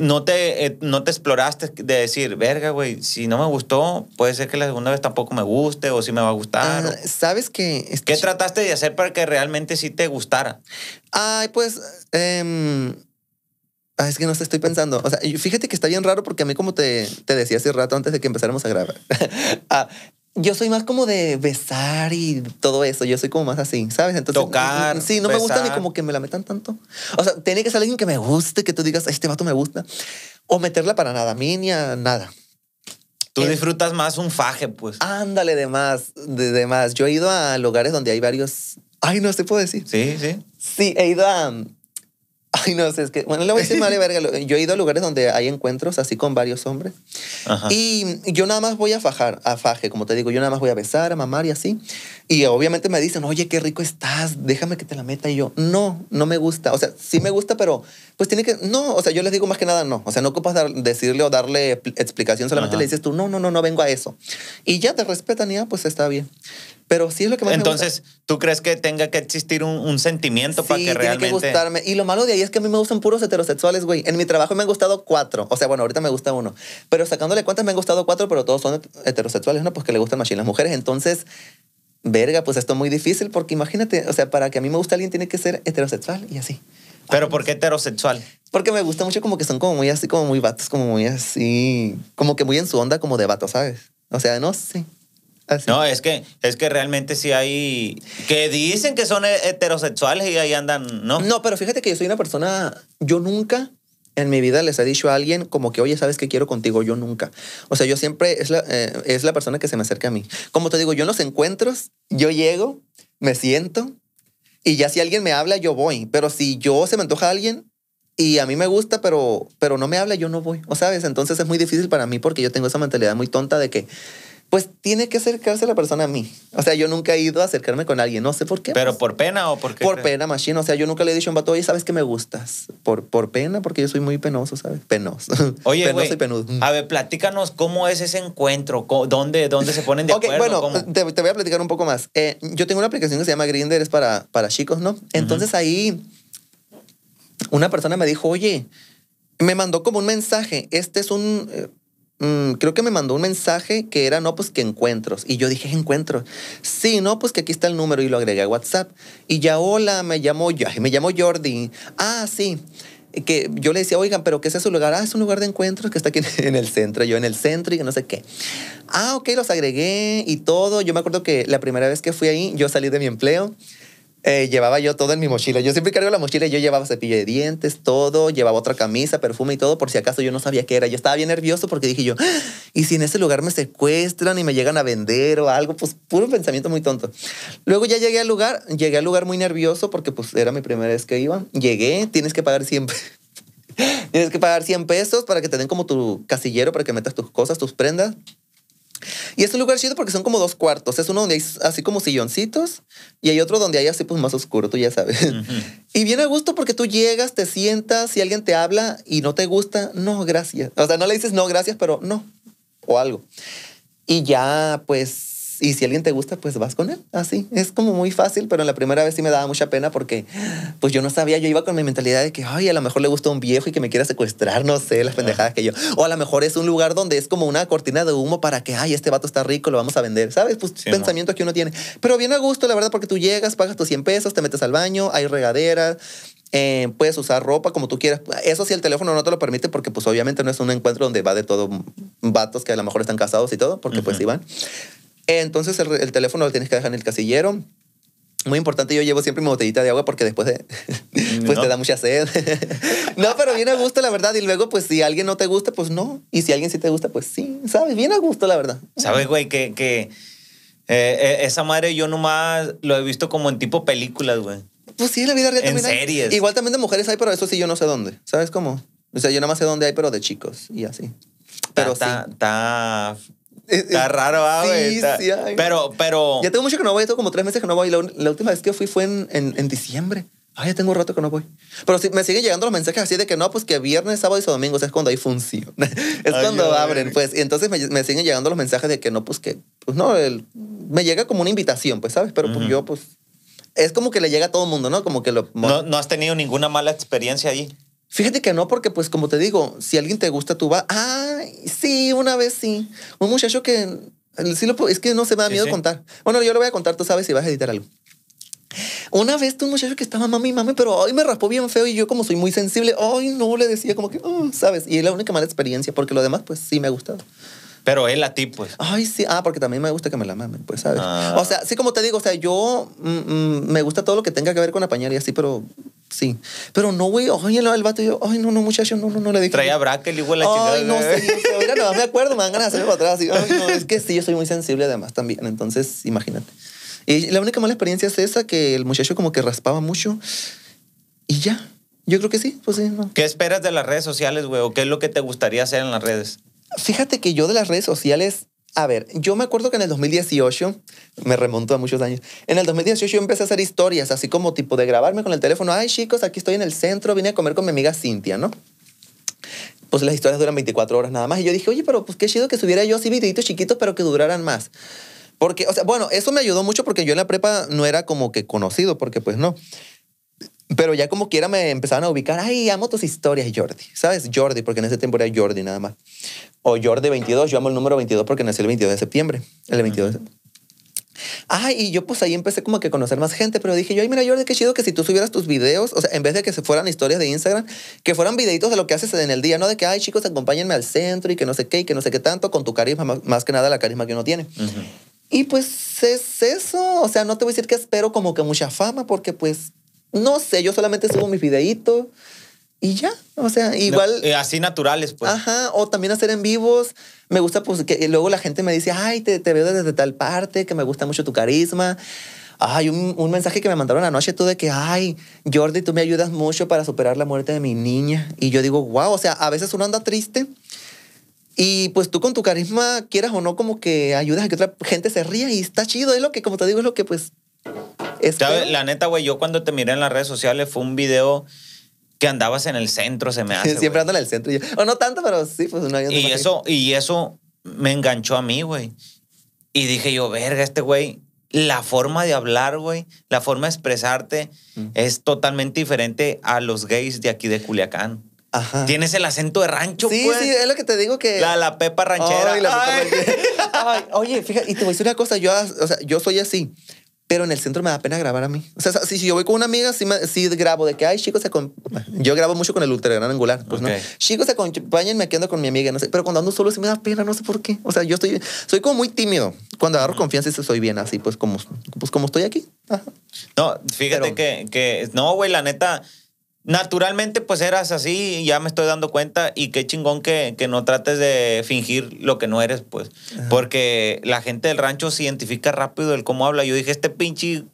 no te, eh, no te exploraste de decir, verga, güey, si no me gustó, puede ser que la segunda vez tampoco me guste o si me va a gustar. Ah, ¿Sabes qué? ¿Qué trataste de hacer para que realmente sí te gustara? Ay, pues... Em, es que no sé, estoy pensando. O sea, fíjate que está bien raro porque a mí, como te, te decía hace rato antes de que empezáramos a grabar, [laughs] ah, yo soy más como de besar y todo eso. Yo soy como más así, ¿sabes? Entonces, Tocar. Sí, no me gusta ni como que me la metan tanto. O sea, tiene que ser alguien que me guste, que tú digas, este vato me gusta. O meterla para nada, minia nada. Tú eh, disfrutas más un faje, pues. Ándale, de más, de, de, más. Yo he ido a lugares donde hay varios. Ay, no se puede decir. Sí, sí. Sí, he ido a, Ay, no sé, es que, bueno, le voy a decir madre verga. Yo he ido a lugares donde hay encuentros así con varios hombres. Ajá. Y yo nada más voy a fajar, a faje, como te digo, yo nada más voy a besar, a mamar y así. Y obviamente me dicen, oye, qué rico estás, déjame que te la meta. Y yo, no, no me gusta. O sea, sí me gusta, pero pues tiene que, no, o sea, yo les digo más que nada no. O sea, no ocupas decirle o darle explicación, solamente le dices tú, no, no, no, no vengo a eso. Y ya te respetan y ya, pues está bien. Pero sí es lo que Entonces, me gusta. ¿tú crees que tenga que existir un, sentimiento para que realmente...? que gustarme. Y lo malo de ahí es que a mí me gustan puros heterosexuales, güey. En mi trabajo me han gustado cuatro. O sea, bueno, ahorita me gusta uno. Pero sacándole cuentas me han gustado cuatro, pero todos son heterosexuales, ¿no? Pues que le gustan más las mujeres. Entonces, verga, pues esto es muy difícil porque imagínate, o sea, para que a mí me guste alguien tiene que ser heterosexual y así. ¿Pero ah, por qué pues. heterosexual? Porque me gusta mucho como que son como muy así, como muy vatos, como muy así, como que muy en su onda como de vato, ¿sabes? O sea, no sé. Ah, no, es que, es que realmente si hay. que dicen que son heterosexuales y ahí andan, ¿no? No, pero fíjate que yo soy una persona. Yo nunca en mi vida les he dicho a alguien como que, oye, ¿sabes qué quiero contigo? Yo nunca. O sea, yo siempre es la, eh, es la persona que se me acerca a mí. Como te digo, yo en los encuentros, yo llego, me siento y ya si alguien me habla, yo voy. Pero si yo se me antoja a alguien, y a mí me gusta, pero, pero no me habla, yo no voy, ¿o sabes? Entonces es muy difícil para mí porque yo tengo esa mentalidad muy tonta de que pues tiene que acercarse la persona a mí. O sea, yo nunca he ido a acercarme con alguien, no sé por qué. ¿Pero pues. por pena o por qué? Por pena, machine. O sea, yo nunca le he dicho a un vato, oye, ¿sabes qué me gustas? Por, pena, porque yo soy muy penoso, ¿sabes? Penoso. [laughs] Oye, penoso y penudo. A ver, platícanos cómo es ese encuentro, dónde, dónde se ponen de okay, Bueno, te, voy a platicar un poco más. Eh, yo tengo una aplicación que se llama Grinder. es para, para chicos, ¿no? Entonces ahí una persona me dijo, oye, me mandó como un mensaje, este es un... Eh, Mm, creo que me mandó un mensaje que era, no, pues que encuentros. Y yo dije, encuentros. Sí, no, pues que aquí está el número y lo agregué a WhatsApp. Y ya, hola, me llamo, me llamó Jordi. Ah, sí que yo le decía, oigan, pero ¿qué es ese lugar? Ah, es un lugar de encuentros que está aquí [laughs] en el centro, yo en el centro y que no sé qué. Ah, ok, los agregué y todo. Yo me acuerdo que la primera vez que fui ahí, yo salí de mi empleo eh, llevaba yo todo en mi mochila. Yo siempre cargo la mochila y yo llevaba cepillo de dientes, todo, llevaba otra camisa, perfume y todo, por si acaso yo no sabía qué era. Yo estaba bien nervioso porque dije yo, ah, ¿y si en ese lugar me secuestran y me llegan a vender o algo? Pues puro pensamiento muy tonto. Luego ya llegué al lugar, llegué al lugar muy nervioso porque pues era mi primera vez que iba. Llegué, tienes que pagar siempre. [laughs] tienes que pagar 100 pesos para que te den como tu casillero para que metas tus cosas, tus prendas. Y es un lugar chido porque son como dos cuartos. Es uno donde hay así como silloncitos y hay otro donde hay así pues más oscuro, tú ya sabes. Y viene a gusto porque tú llegas, te sientas, y alguien te habla y no te gusta, no, gracias. O sea, no le dices no, gracias, pero no, o algo. Y ya pues y si alguien te gusta, pues vas con él. Así. Es como muy fácil, pero la primera vez sí me daba mucha pena porque pues yo no sabía, yo iba con mi mentalidad de que, ay, a lo mejor le gusta un viejo y que me quiera secuestrar, no sé, las ah. pendejadas que yo. O a lo mejor es un lugar donde es como una cortina de humo para que, ay, este vato está rico, lo vamos a vender. ¿Sabes? Pues pensamiento que uno tiene. Pero bien a gusto, la verdad, porque tú llegas, pagas tus 100 pesos, te metes al baño, hay regaderas eh, puedes usar ropa como tú quieras. Eso sí, el teléfono no te lo permite porque pues obviamente no es un encuentro donde va de todo vatos que a lo mejor están casados y todo, porque pues iban. Entonces el, teléfono lo tienes que dejar en el casillero. Muy importante, yo llevo siempre mi botellita de agua porque después de, [laughs] pues te da mucha sed. [laughs] no, pero bien a gusto, la verdad. Y luego, pues si alguien no te gusta, pues no. Y si alguien sí te gusta, pues sí, ¿sabes? Bien a gusto, la verdad. ¿Sabes, güey? Que, que eh, eh, esa madre yo nomás lo he visto como en tipo películas, güey. Pues sí, la vida real en series. Igual también de mujeres hay, pero eso sí yo no sé dónde. ¿Sabes cómo? O sea, yo nomás más sé dónde hay, pero de chicos y así. Pero sí. Está Está raro, ah, güey. pero, pero. Ya tengo mucho que no voy, tengo como tres meses que no voy. La, última vez que fui fue en, en, diciembre. Ah, ya tengo un rato que no voy. Pero sí me siguen llegando los mensajes así de que no, pues que viernes, sábado y domingo, o sea, es cuando hay función. [laughs] es cuando abren, pues. Y entonces me, siguen llegando los mensajes de que no, pues que. Pues no, me llega como una invitación, pues, ¿sabes? Pero pues yo, pues. Es como que le llega a todo el mundo, ¿no? Como que lo. no has tenido ninguna mala experiencia ahí. Fíjate que no, porque pues como te digo, si alguien te gusta, tú vas, ah, sí, una vez sí. Un muchacho que eh, sí lo, es que no se me da miedo contar. Bueno, yo lo voy a contar, tú sabes si vas a editar algo. Una vez tú un muchacho que estaba mami, mami, pero hoy me raspó bien feo y yo como soy muy sensible, hoy no le decía como que, oh, ¿sabes? Y es la única mala experiencia porque lo demás pues sí me ha gustado. Pero él a ti, pues. Ay, sí. Ah, porque también me gusta que me la mamen, pues, ¿sabes? Ah. O sea, sí, como te digo, o sea, yo mm, mm, me gusta todo lo que tenga que ver con apañar y así, pero sí. Pero no, güey, oye, el vato, yo, ay, no, no, muchacho, no, no, no le dije. Traía braca, el igual la chingada. Ay, no, sí, no, me acuerdo, me dan ganas de hacerlo atrás. ay, no, es que sí, yo soy muy sensible además también, entonces, imagínate. Y la única mala experiencia es esa, que el muchacho como que raspaba mucho y ya. Yo creo que sí, pues sí. No. ¿Qué esperas de las redes sociales, güey? ¿O qué es lo que te gustaría hacer en las redes? Fíjate que yo de las redes sociales, a ver, yo me acuerdo que en el 2018, me remonto a muchos años, en el 2018 yo empecé a hacer historias, así como tipo de grabarme con el teléfono, ay chicos, aquí estoy en el centro, vine a comer con mi amiga Cintia, ¿no? Pues las historias duran 24 horas nada más. Y yo dije, oye, pero pues qué chido que subiera yo así videitos chiquitos, pero que duraran más. Porque, o sea, bueno, eso me ayudó mucho porque yo en la prepa no era como que conocido, porque pues no. Pero ya como quiera me empezaron a ubicar, ay, amo tus historias, Jordi. ¿Sabes? Jordi, porque en ese tiempo era Jordi nada más. O Jordi 22, yo amo el número 22 porque nací el 22 de septiembre. El 22 de septiembre. Ah, y yo pues ahí empecé como que a conocer más gente, pero dije yo, ay, mira, Jordi, qué chido que si tú subieras tus videos, o sea, en vez de que se fueran historias de Instagram, que fueran videitos de lo que haces en el día, no de que, ay, chicos, acompáñenme al centro y que no sé qué y que no sé qué tanto, con tu carisma, más que nada la carisma que uno tiene. Y pues es eso, o sea, no te voy a decir que espero como que mucha fama, porque pues no sé, yo solamente subo mis videitos y ya. O sea, igual. Eh, así naturales, pues. Ajá. O también hacer en vivos. Me gusta, pues, que luego la gente me dice, ay, te, veo desde tal parte, que me gusta mucho tu carisma. Ay, un, un, mensaje que me mandaron anoche tú de que, ay, Jordi, tú me ayudas mucho para superar la muerte de mi niña. Y yo digo, wow, o sea, a veces uno anda triste y pues tú con tu carisma, quieras o no, como que ayudas a que otra gente se ría y está chido. Es lo que, como te digo, es lo que pues la neta, güey, yo cuando te miré en las redes sociales fue un video que andabas en el centro, se me [laughs] hace. Siempre ando en el centro. o no tanto, pero sí, pues no. y eso, y eso me enganchó a mí, güey. Y dije yo, verga, este güey, la forma de hablar, güey, la forma de expresarte mm. es totalmente diferente a los gays de aquí de Culiacán. Ajá. Tienes el acento de rancho, Sí, pues. es lo que te digo que... La, pepa ranchera. [laughs] oye, fíjate, y te voy a decir una cosa, yo, yo soy así pero en el centro me da pena grabar a mí. O sea, si, yo voy con una amiga, sí, grabo de que, ay, chicos, yo grabo mucho con el ultra gran angular. Pues no. Chicos, acompáñenme aquí ando con mi amiga, no sé. Pero cuando ando solo sí me da pena, no sé por qué. O sea, yo estoy, soy como muy tímido. Cuando agarro confianza, sí soy bien así, pues como, pues como estoy aquí. No, fíjate que, que, no, güey, la neta naturalmente pues eras así, y ya me estoy dando cuenta y qué chingón que, que no trates de fingir lo que no eres, pues, porque la gente del rancho se identifica rápido el cómo habla. Yo dije, este pinche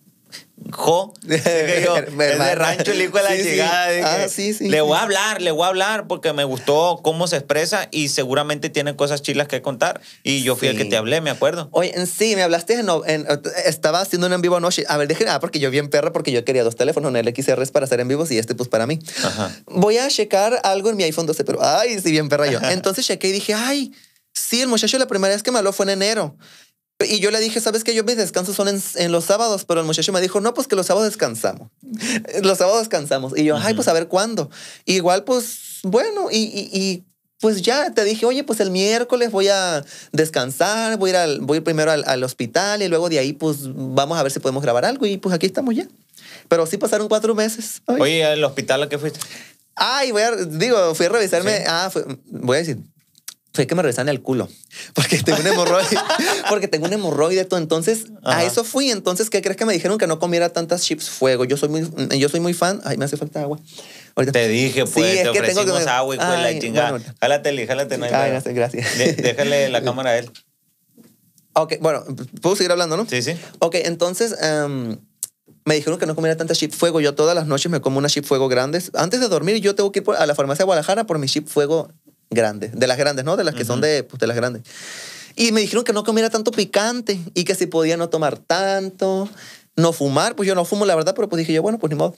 Jo, [laughs] yo, de rancho el hijo la llegada. Ah, le voy a hablar, le voy a hablar porque me gustó cómo se expresa y seguramente tiene cosas chilas que contar. Y yo fui el que te hablé, me acuerdo. Oye, sí, me hablaste en, estaba haciendo un en vivo anoche. A ver, dije ah, porque yo bien en perra porque yo quería dos teléfonos, en LXR para hacer en vivos y este pues para mí. Ajá. Voy a checar algo en mi iPhone 12, pero ay, sí, bien perra yo. Entonces chequé y dije, ay, sí, el muchacho la primera vez que me habló fue en enero. Y yo le dije, ¿sabes qué? Yo mis descansos son en, los sábados, pero el muchacho me dijo, no, pues que los sábados descansamos. [laughs] los sábados descansamos. Y yo, ay, pues a ver cuándo. igual, pues bueno, y, pues ya te dije, oye, pues el miércoles voy a descansar, voy a ir, al, voy primero al, al, hospital y luego de ahí, pues vamos a ver si podemos grabar algo. Y pues aquí estamos ya. Pero sí pasaron cuatro meses. Ay. ¿al hospital a qué fuiste? Ay, digo, fui a revisarme. Ah, voy a decir, fue que me revisan el culo [laughs] porque tengo un hemorroide, [laughs] porque tengo un hemorroide. Todo. Entonces, a eso fui. Entonces, ¿qué crees que me dijeron que no comiera tantas chips fuego? Yo soy muy, yo soy muy fan. Ay, me hace falta agua. Te dije, pues, sí, te que tengo que... agua y fue la chingada. Jálate, jálate, no Ay, gracias, gracias. déjale la [laughs] cámara a él. Ok, bueno, puedo seguir hablando, ¿no? Sí, sí. Ok, entonces. Em, me dijeron que no comiera tantas chips fuego. Yo todas las noches me como una chip fuego grandes. Antes de dormir, yo tengo que ir a la farmacia de Guadalajara por mi chip fuego grandes, de las grandes, ¿no? De las que son de, pues, las grandes. Y me dijeron que no comiera tanto picante y que si podía no tomar tanto, no fumar, pues yo no fumo, la verdad, pero pues dije yo, bueno, pues ni modo.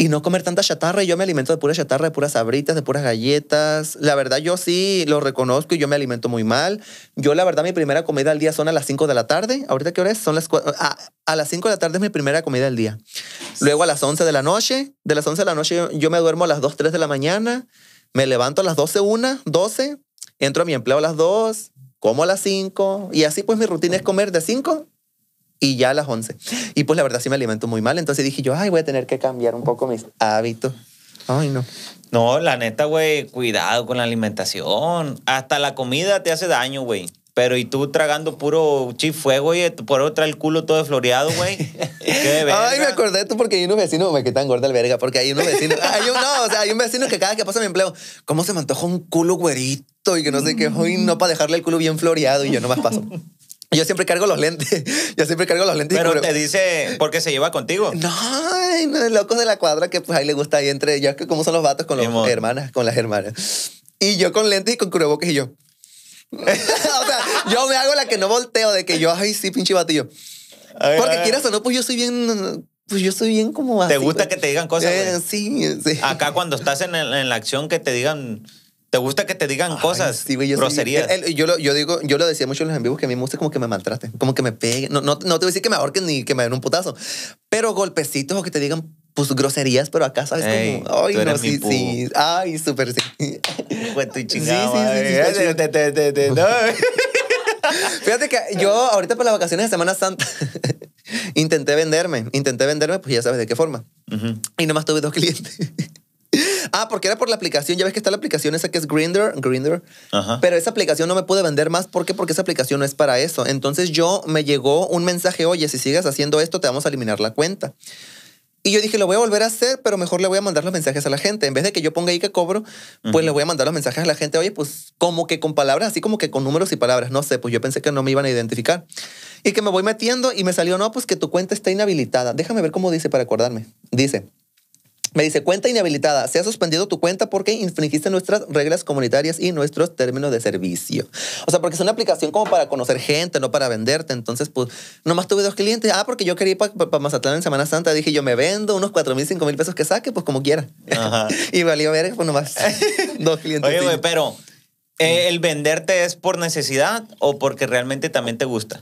Y no comer tanta chatarra, yo me alimento de pura chatarra, de puras sabritas, de puras galletas. La verdad, yo sí lo reconozco y yo me alimento muy mal. Yo, la verdad, mi primera comida al día son a las 5 de la tarde. ¿Ahorita qué hora es? Son las ah, a, las 5 de la tarde es mi primera comida al día. Luego a las 11 de la noche. De las 11 de la noche yo, yo me duermo a las 2, 3 de la mañana. Me levanto a las 12, una 12, entro a mi empleo a las 2, como a las 5 y así pues mi rutina es comer de 5 y ya a las 11. Y pues la verdad sí me alimento muy mal, entonces dije yo, ay, voy a tener que cambiar un poco mis hábitos. Ay, no. No, la neta, güey, cuidado con la alimentación. Hasta la comida te hace daño, güey. Pero y tú tragando puro chifuego, y por otra el culo todo floreado, güey. [laughs] Qué Ay, me acordé de tú porque hay unos vecinos, me quitan gorda el verga, porque hay unos vecinos, hay un, no, o sea, hay un vecino que cada que pasa mi empleo, ¿cómo se me antoja un culo güerito? Y que no sé qué, hoy no para dejarle el culo bien floreado y yo nomás paso. Yo siempre cargo los lentes. [laughs] Yo siempre cargo los lentes. Pero te dice qué se lleva contigo. No, no, loco de la cuadra que pues ahí le gusta ahí entre. Yo es que como son los vatos con las hermanas, con las hermanas. Y yo con lentes y con cubrebocas y yo. [laughs] o sea, yo me hago la que no volteo de que yo, ay, sí, pinche batillo. Porque quieras o no, pues yo soy bien pues yo soy bien como así. ¿Te gusta pues. que te digan cosas? Eh, sí, Acá cuando estás en, la acción que te digan... ¿Te gusta que te digan cosas? Sí, yo groserías. yo, lo, digo, yo lo decía mucho en los en vivos que a mí me gusta como que me maltraten, como que me peguen. No, no, no te voy a decir que me ahorquen ni que me den un putazo, pero golpecitos o que te digan pues groserías, pero acá sabes cómo? ay, no, sí, sí, ay, súper sí. Fíjate que yo ahorita para las vacaciones de Semana Santa [laughs] intenté venderme, intenté venderme, pues ya sabes de qué forma. Y nomás tuve dos clientes. [laughs] Ah, porque era por la aplicación. Ya ves que está la aplicación esa que es Grinder, Grinder. Pero esa aplicación no me pude vender más. ¿Por qué? Porque esa aplicación no es para eso. Entonces yo me llegó un mensaje, oye, si sigues haciendo esto, te vamos a eliminar la cuenta. Y yo dije, lo voy a volver a hacer, pero mejor le voy a mandar los mensajes a la gente. En vez de que yo ponga ahí que cobro, pues le voy a mandar los mensajes a la gente. Oye, pues como que con palabras, así como que con números y palabras. No sé, pues yo pensé que no me iban a identificar. Y que me voy metiendo y me salió, no, pues que tu cuenta está inhabilitada. Déjame ver cómo dice para acordarme. Dice, me dice, cuenta inhabilitada, se ha suspendido tu cuenta porque infringiste nuestras reglas comunitarias y nuestros términos de servicio. O sea, porque es una aplicación como para conocer gente, no para venderte. Entonces, pues, nomás tuve dos clientes. Ah, porque yo quería ir para Mazatlán en Semana Santa. Dije, yo me vendo unos 4 mil, 5 mil pesos que saque, pues como quiera. [laughs] y valió ver, pues nomás [laughs] dos clientes. Oye, pero... Eh, ¿El venderte es por necesidad o porque realmente también te gusta?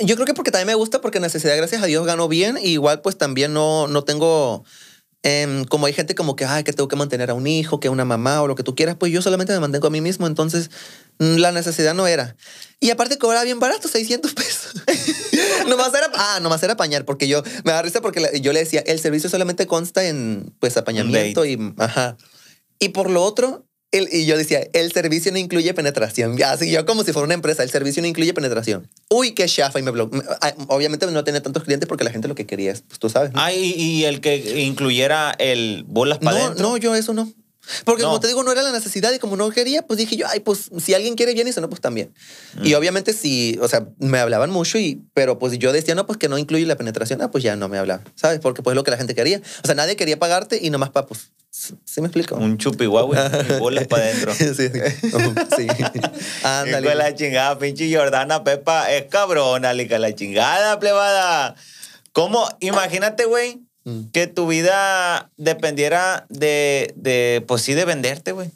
Yo creo que porque también me gusta, porque necesidad, gracias a Dios, gano bien. igual, pues también no, no tengo Em, como hay gente como que, ay, que tengo que mantener a un hijo, que una mamá o lo que tú quieras, pues yo solamente me mantengo a mí mismo, entonces mm, la necesidad no era. Y aparte cobraba bien barato, 600 pesos. [laughs] nomás era, ah, nomás era apañar, porque yo, me da risa porque yo le decía, el servicio solamente consta en, pues, apañamiento y, ajá. Y por lo otro, y yo decía, el servicio no incluye penetración. Así yo como si fuera una empresa, el servicio no incluye penetración. Uy, qué chafa. Y me ah, Obviamente no tenía tantos clientes porque la gente lo que quería es, pues tú sabes. Ah, y, el que incluyera el bolas para No, no, yo eso no. Porque como te digo, no era la necesidad y como no quería, pues dije yo, ay, pues si alguien quiere bien y si no, pues también. Y mm. obviamente si o sea, me hablaban mucho y, pero pues yo decía, no, pues que no incluye la penetración, ah, pues ya no me hablaba, ¿sabes? Porque pues es lo que la gente quería. O sea, nadie quería pagarte y nomás para, pues, ¿sí me explico? Un chupi guau, y [laughs] bolas para adentro. sí, sí. [laughs] Ándale. la chingada, pinche Jordana Pepa, es cabrona, lica la chingada, plebada. ¿Cómo? Imagínate, güey Mm. Que tu vida dependiera de, de pues sí, de venderte, güey.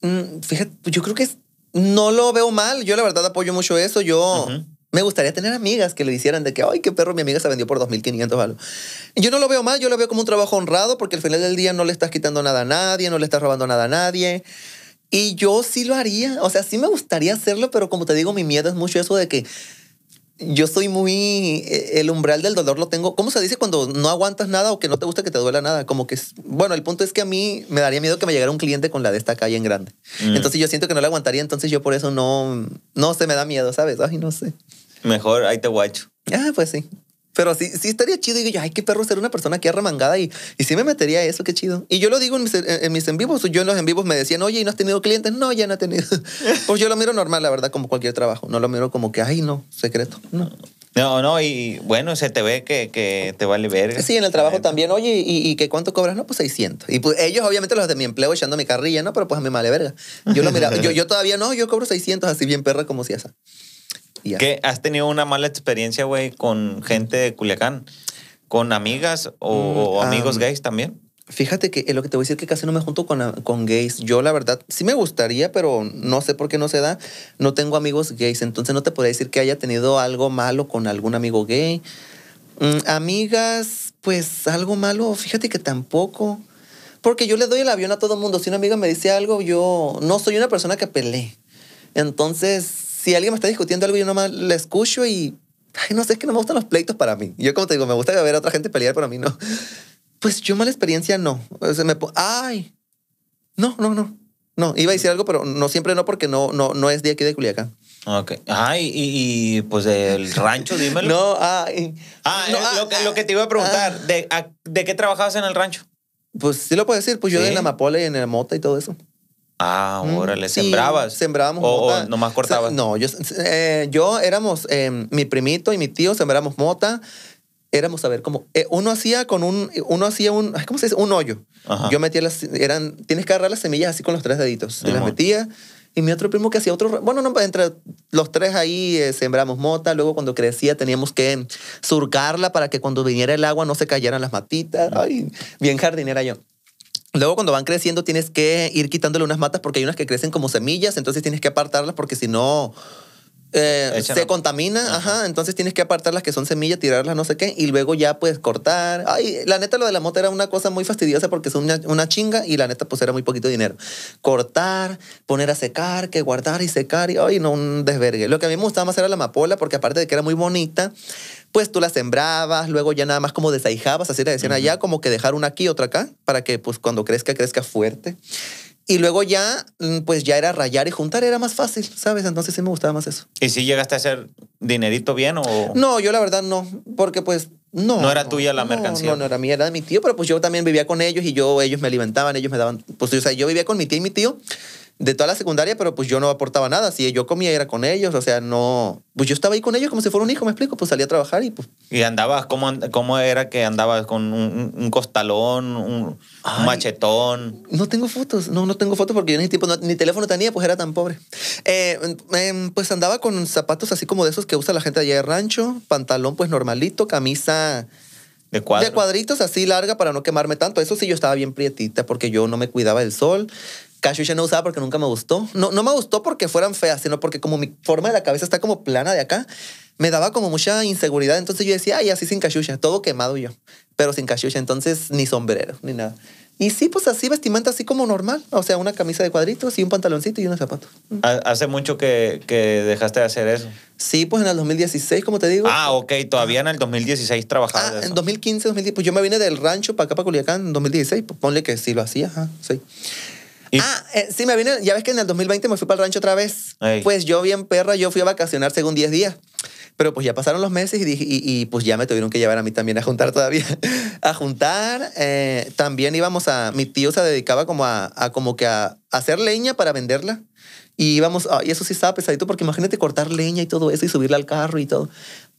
Mm, fíjate, pues yo creo que no lo veo mal. Yo la verdad apoyo mucho eso. Yo me gustaría tener amigas que lo hicieran de que, ay, qué perro, mi amiga se vendió por 2.500 algo. Yo no lo veo mal, yo lo veo como un trabajo honrado porque al final del día no le estás quitando nada a nadie, no le estás robando nada a nadie. Y yo sí lo haría. O sea, sí me gustaría hacerlo, pero como te digo, mi miedo es mucho eso de que yo soy muy. E, el umbral del dolor lo tengo. ¿Cómo se dice cuando no aguantas nada o que no te gusta que te duela nada? Como que. Bueno, el punto es que a mí me daría miedo que me llegara un cliente con la de esta calle en grande. Mm. Entonces yo siento que no la aguantaría. Entonces yo por eso no. No se me da miedo, ¿sabes? Ay, no sé. Mejor ahí te guacho. Ah, pues sí. Pero sí, estaría chido. Y digo yo, ay, qué perro ser una persona que arremangada y, y sí me metería a eso, qué chido. Y yo lo digo en mis, en, mis en vivos. Yo en los en vivos me decían, oye, ¿y no has tenido clientes? No, ya no he tenido. [laughs] pues yo lo miro normal, la verdad, como cualquier trabajo. No lo miro como que, ay, no, secreto. No. No, no, y bueno, se te ve que, que te vale verga. Sí, en el trabajo también, oye, ¿y, y que cuánto cobras? No, pues 600. Y pues ellos, obviamente, los de mi empleo echando mi carrilla, ¿no? Pero pues a mí me vale verga. Yo lo yo, yo todavía no, yo cobro 600, así bien perra como si esa. Que ¿Has tenido una mala experiencia, güey, con gente de Culiacán? ¿Con amigas o, mm, amigos gays también? Fíjate que eh, lo que te voy a decir que casi no me junto con, gays. Yo, la verdad, sí me gustaría, pero no sé por qué no se da. No tengo amigos gays, entonces no te podría decir que haya tenido algo malo con algún amigo gay. Mm, amigas, pues algo malo, fíjate que tampoco. Porque yo le doy el avión a todo mundo. Si una amiga me dice algo, yo no soy una persona que pelee. Entonces, si alguien me está discutiendo algo, yo nomás le escucho y, ay, no sé, es que no me gustan los pleitos para mí. Yo como te digo, me gusta ver a otra gente pelear, para mí no. Pues yo mala experiencia no. ay, no, no, no. No, iba a decir algo, pero no siempre no, porque no, no, no es de aquí de Culiacán. Ok. Ay, y, pues del rancho, dímelo. no, ah, ah, no, ah, lo, que, te iba a preguntar, ah. de, qué trabajabas en el rancho? Pues sí lo puedo decir, pues yo en la amapola y en la mota y todo eso. Ah, órale, sembraba ¿sembrabas? mota. nomás cortabas. no, yo, eh, éramos, em, mi primito y mi tío sembramos mota. Éramos a ver como eh, uno hacía con un uno hacía un ¿cómo se dice? un hoyo. Yo metía las eran tienes que agarrar las semillas así con los tres deditos. Te las metía y mi otro primo que hacía otro bueno no entre los tres ahí eh, sembramos mota luego cuando crecía teníamos que surcarla para que cuando viniera el agua no se cayeran las matitas ay bien jardinera yo Luego cuando van creciendo tienes que ir quitándole unas matas porque hay unas que crecen como semillas, entonces tienes que apartarlas porque si no eh, se contamina, ajá. Entonces tienes que apartar las que son semillas, tirarlas, no sé qué, y luego ya puedes cortar. Ay, la neta, lo de la mota era una cosa muy fastidiosa porque es una, chinga y la neta, pues era muy poquito dinero. Cortar, poner a secar, que guardar y secar, y ay, no, un desvergue. Lo que a mí me gustaba más era la amapola porque, aparte de que era muy bonita, pues tú la sembrabas, luego ya nada más como desahijabas así le decían allá, como que dejar una aquí, otra acá, para que, pues cuando crezca, crezca fuerte. Y luego ya, mm, pues ya era rayar y juntar, era más fácil, ¿sabes? Entonces sí me gustaba más eso. ¿Y si llegaste a hacer dinerito bien o...? No, yo la verdad no, porque pues no. No era tuya la mercancía. No, no era mía, era de mi tío, pero pues yo también vivía con ellos y yo, ellos me alimentaban, ellos me daban, pues yo vivía con mi tía y mi tío de toda la secundaria, pero pues yo no aportaba nada. Si yo comía era con ellos, o sea, no. Pues yo estaba ahí con ellos como si fuera un hijo, me explico. Pues salía a trabajar y pues. ¿Y andabas? ¿Cómo, cómo era que andabas con un, costalón, un, machetón? No tengo fotos, no, no tengo fotos porque yo ni teléfono tenía, pues era tan pobre. Eh, pues andaba con zapatos así como de esos que usa la gente allá de rancho, pantalón pues normalito, camisa. De, de cuadritos así larga para no quemarme tanto. Eso sí, yo estaba bien prietita porque yo no me cuidaba del sol. Cachucha no usaba porque nunca me gustó. No, no me gustó porque fueran feas, sino porque como mi forma de la cabeza está como plana de acá, me daba como mucha inseguridad. Entonces yo decía, ay, así sin cachucha, todo quemado yo, pero sin cachucha, entonces ni sombrero, ni nada. Y sí, pues así, vestimenta así como normal. O sea, una camisa de cuadritos y un pantaloncito y unos zapatos. ¿Hace mucho que, que dejaste de hacer eso? Sí, pues en el 2016, como te digo. Ah, ok, todavía en el 2016 trabajaba. Ah, en 2015, 2010. Pues yo me vine del rancho para acá, para Culiacán, en 2016. Pues ponle que sí lo hacía, sí. Ah, eh, sí, me viene, ya ves que en el 2020 me fui para el rancho otra vez. Pues yo bien perra, yo fui a vacacionar según 10 días. Pero pues ya pasaron los meses y, pues ya me tuvieron que llevar a mí también a juntar todavía. [laughs] a juntar, eh, también íbamos a, mi tío se dedicaba como a, como que a, hacer leña para venderla. Y íbamos, y eso sí estaba pesadito porque imagínate cortar leña y todo eso y subirla al carro y todo.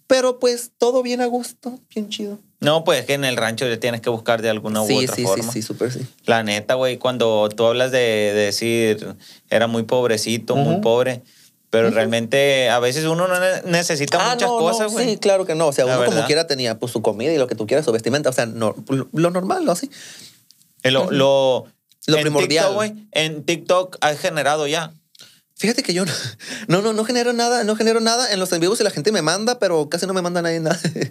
Pero pues todo bien a gusto, bien chido. No, pues que en el rancho ya tienes que buscar de alguna u otra forma. Sí, sí, súper sí. La neta, güey, cuando tú hablas de, decir era muy pobrecito, muy pobre, pero realmente a veces uno no necesita ah, muchas cosas, güey. sí, claro que no. O sea, uno como quiera tenía pues, su comida y lo que tú quieras, su vestimenta. O sea, lo normal, eh, lo Así. Lo, lo, primordial. güey, en TikTok has generado ya Fíjate que yo [laughs] no, no, no genero nada, no genero nada en los en vivos y la gente me manda, pero casi no me manda nadie nada. [laughs]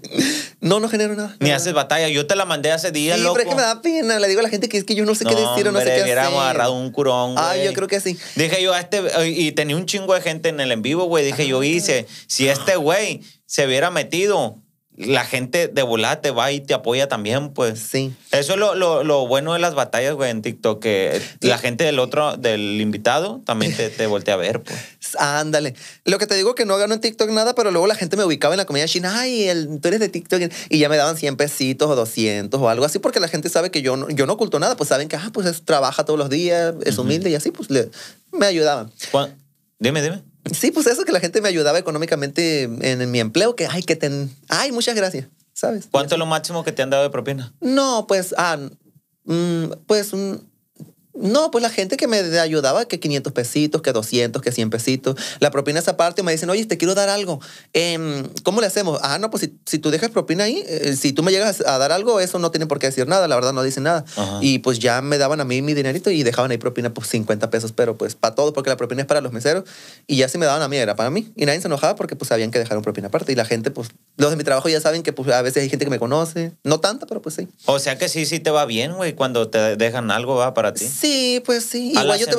No, no genero nada. Ni haces batalla. Yo te la mandé hace días, loco. pero que me da pena. Le digo a la gente que es que yo no sé qué decir o no sé qué hacer. agarrado un curón, Ah, yo creo que sí. Dije yo a este... Y tenía un chingo de gente en el en vivo, güey. Dije yo, hice, si este güey se hubiera metido la gente de volada te va y te apoya también, pues. Sí. Eso es lo, lo, bueno de las batallas, güey, en TikTok, que la gente del otro, del invitado, también te, te voltea a ver, pues. [laughs] Ándale. Lo que te digo que no gano en TikTok nada, pero luego la gente me ubicaba en la comida china, ay, el, tú eres de TikTok, y ya me daban 100 pesitos o 200 o algo así, porque la gente sabe que yo no, yo no oculto nada, pues saben que, ah, pues trabaja todos los días, es humilde y así, pues le, me ayudaban. Juan Dime, dime. Sí, pues eso que la gente me ayudaba económicamente en, mi empleo, que ay, que ten, ay, muchas gracias, ¿sabes? ¿Cuánto es lo máximo que te han dado de propina? No, pues, ah, mm, pues un, no, pues la gente que me ayudaba, que 500 pesitos, que 200, que 100 pesitos, la propina esa parte, me dicen, oye, te quiero dar algo, em, ¿cómo le hacemos? Ah, no, pues si, tú dejas propina ahí, eh, si tú me llegas a dar algo, eso no tiene por qué decir nada, la verdad no dice nada. Y pues ya me daban a mí mi dinerito y dejaban ahí propina pues 50 pesos, pero pues para todo porque la propina es para los meseros, y ya si me daban a mí era para mí, y nadie se enojaba porque pues sabían que dejaron propina aparte, y la gente, pues los de mi trabajo ya saben que pues a veces hay gente que me conoce, no tanto pero pues sí. O sea que sí, sí te va bien, güey, cuando te dejan algo, va para ti. Sí, pues sí. Igual yo Te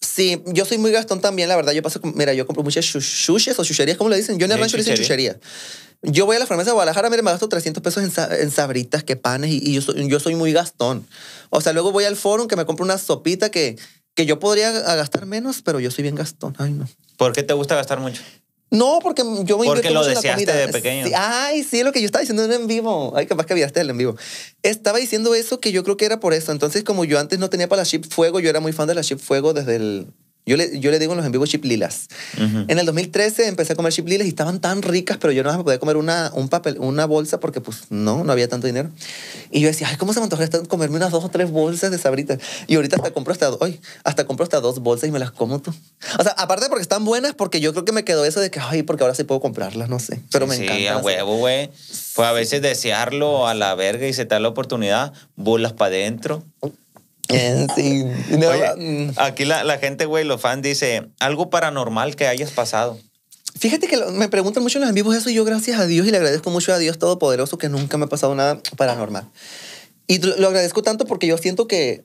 Sí, yo soy muy gastón también, la verdad. Yo paso, mira, yo compro muchas chuches o chucherías, ¿cómo le dicen? Yo en el rancho chuchería. Yo voy a la farmacia de Guadalajara, mira, me gasto 300 pesos en, sabritas, que panes, y, yo, soy, muy gastón. O sea, luego voy al foro que me compro una sopita que, que yo podría gastar menos, pero yo soy bien gastón. Ay, no. ¿Por qué te gusta gastar mucho? No, porque yo me Porque lo deseaste de pequeño. Ay, sí, lo que yo estaba diciendo en vivo. Ay, capaz que viaste el en vivo. Estaba diciendo eso que yo creo que era por eso. Entonces, como yo antes no tenía para la Ship fuego, yo era muy fan de la Ship fuego desde el yo le, yo le digo en los en vivo chip lilas. En el 2013 empecé a comer chip lilas y estaban tan ricas, pero yo no me podía comer una, un papel, una bolsa porque pues no, no había tanto dinero. Y yo decía, ay, ¿cómo se me antoja comerme unas dos o tres bolsas de sabritas? Y ahorita hasta compro hasta, hoy, hasta compro hasta dos bolsas y me las como tú. O sea, aparte porque están buenas, porque yo creo que me quedó eso de que, ay, porque ahora sí puedo comprarlas, no sé. Pero me encanta. Sí, a huevo, güey. Pues a veces desearlo a la verga y se te da la oportunidad, burlas para adentro. Oh. Mm. aquí la, gente, güey, los fans dice, algo paranormal que hayas pasado. Fíjate que me preguntan mucho en los envíos, eso y yo gracias a Dios y le agradezco mucho a Dios Todopoderoso que nunca me ha pasado nada paranormal. Y lo agradezco tanto porque yo siento que,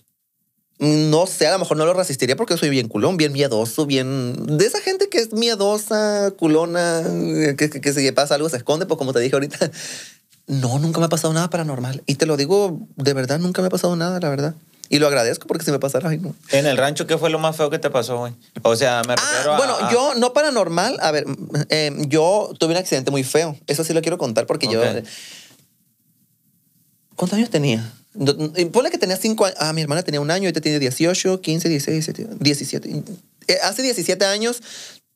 mm, no sé, a lo mejor no lo resistiría porque soy bien culón, bien miedoso, bien... De esa gente que es miedosa, culona, eh, que, que, que si pasa algo se esconde, pues como te dije ahorita, no, nunca me ha pasado nada paranormal. Y te lo digo, de verdad, nunca me ha pasado nada, la verdad. Y lo agradezco porque se me pasara, En el rancho, ¿qué fue lo más feo que te pasó, güey? O sea, me ah, refiero a, Bueno, yo, no paranormal. A ver, eh, yo tuve un accidente muy feo. Eso sí lo quiero contar porque yo. Eh, ¿Cuántos años tenía? Ponle que tenía cinco años. Ah, mi hermana tenía un año, ahorita tiene 18, 15, 16, 17. 17. hace 17 años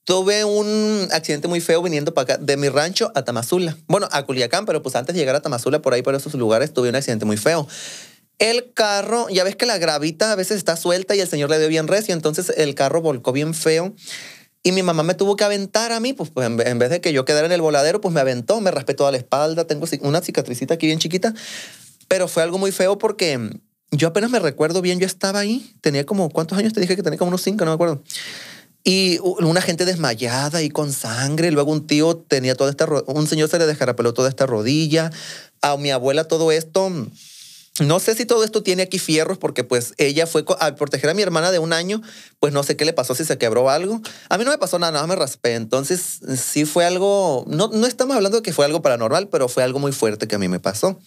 tuve un accidente muy feo viniendo de mi rancho a Tamazula. Bueno, a Culiacán, pero pues antes de llegar a Tamazula, por ahí, por esos lugares, tuve un accidente muy feo. El carro, ya ves que la gravita a veces está suelta y el señor le dio bien recio, entonces el carro volcó bien feo. Y mi mamá me tuvo que aventar a mí, pues, pues en vez de que yo quedara en el voladero, pues me aventó, me raspé a la espalda, tengo una cicatricita aquí bien chiquita, pero fue algo muy feo porque yo apenas me recuerdo bien, yo estaba ahí, tenía como, ¿cuántos años te dije que tenía como unos cinco? No me acuerdo. Y una gente desmayada y con sangre, luego un tío tenía toda esta, un señor se le descarapeló toda esta rodilla, a mi abuela todo esto no sé si todo esto tiene aquí fierros porque pues ella fue a proteger a mi hermana de un año, pues no sé qué le pasó, si se quebró algo. A mí no me pasó nada, nada me raspé. Entonces sí fue algo, no, no estamos hablando de que fue algo paranormal, pero fue algo muy fuerte que a mí me pasó.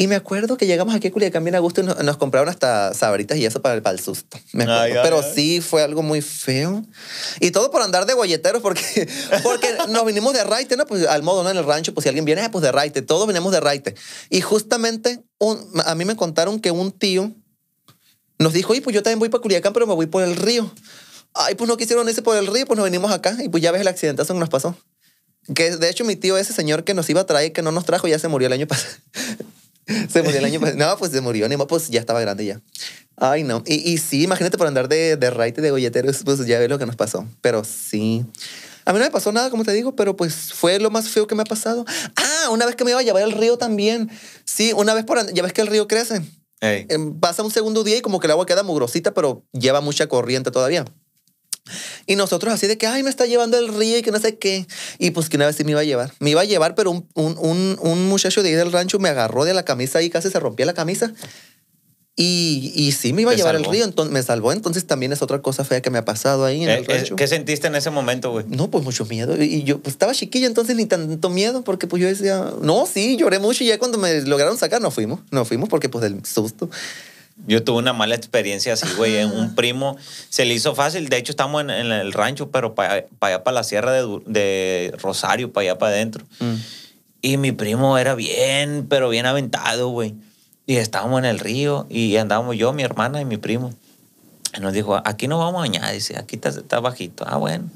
Y me acuerdo que llegamos aquí a Culiacán bien a gusto y nos, compraron hasta sabritas y eso para el, susto. Me Pero sí fue algo muy feo. Y todo por andar de guayeteros porque, [laughs] porque nos vinimos de raite, ¿no? Pues al modo, ¿no? En el rancho, pues si alguien viene, pues de raite. Todos venimos de raite. Y justamente un, a mí me contaron que un tío nos dijo, y pues yo también voy para Culiacán, pero me voy por el río. Ay, pues no quisieron ese por el río, pues nos venimos acá. Y pues ya ves el accidentazo que nos pasó. Que de hecho mi tío, ese señor que nos iba a traer, que no nos trajo, ya se murió el año pasado. [laughs] [laughs] se murió el año pasado. No, pues se murió, ni más, pues ya estaba grande ya. Ay, no. Y, y sí, imagínate por andar de, de raite de golleteros, pues ya ves lo que nos pasó. Pero sí. A mí no me pasó nada, como te digo, pero pues fue lo más feo que me ha pasado. Ah, una vez que me iba a llevar al río también. Sí, una vez por... Ya ves que el río crece. Em, pasa un segundo día y como que el agua queda mugrosita, pero lleva mucha corriente todavía. Y nosotros así de que, ay, me está llevando el río y que no sé qué. Y pues que una vez sí me iba a llevar. Me iba a llevar, pero un, un, un, un muchacho de ahí del rancho me agarró de la camisa y casi se rompía la camisa. Y, y sí me iba a llevar al río, entonces, me salvó. Entonces también es otra cosa fea que me ha pasado ahí en eh, el eh, rancho. ¿Qué sentiste en ese momento, güey? No, pues mucho miedo. Y yo pues, estaba chiquillo, entonces ni tanto miedo, porque pues yo decía, no, sí, lloré mucho y ya cuando me lograron sacar, no fuimos, no fuimos porque pues del susto. Yo tuve una mala experiencia así, güey. Un primo se le hizo fácil. De hecho, estamos en, el rancho, pero para allá, para la sierra de, Rosario, para allá, para adentro. Mm. Y mi primo era bien, pero bien aventado, güey. Y estábamos en el río y andábamos yo, mi hermana y mi primo. Y nos dijo, aquí no vamos a bañar, dice, aquí está, bajito. Ah, bueno.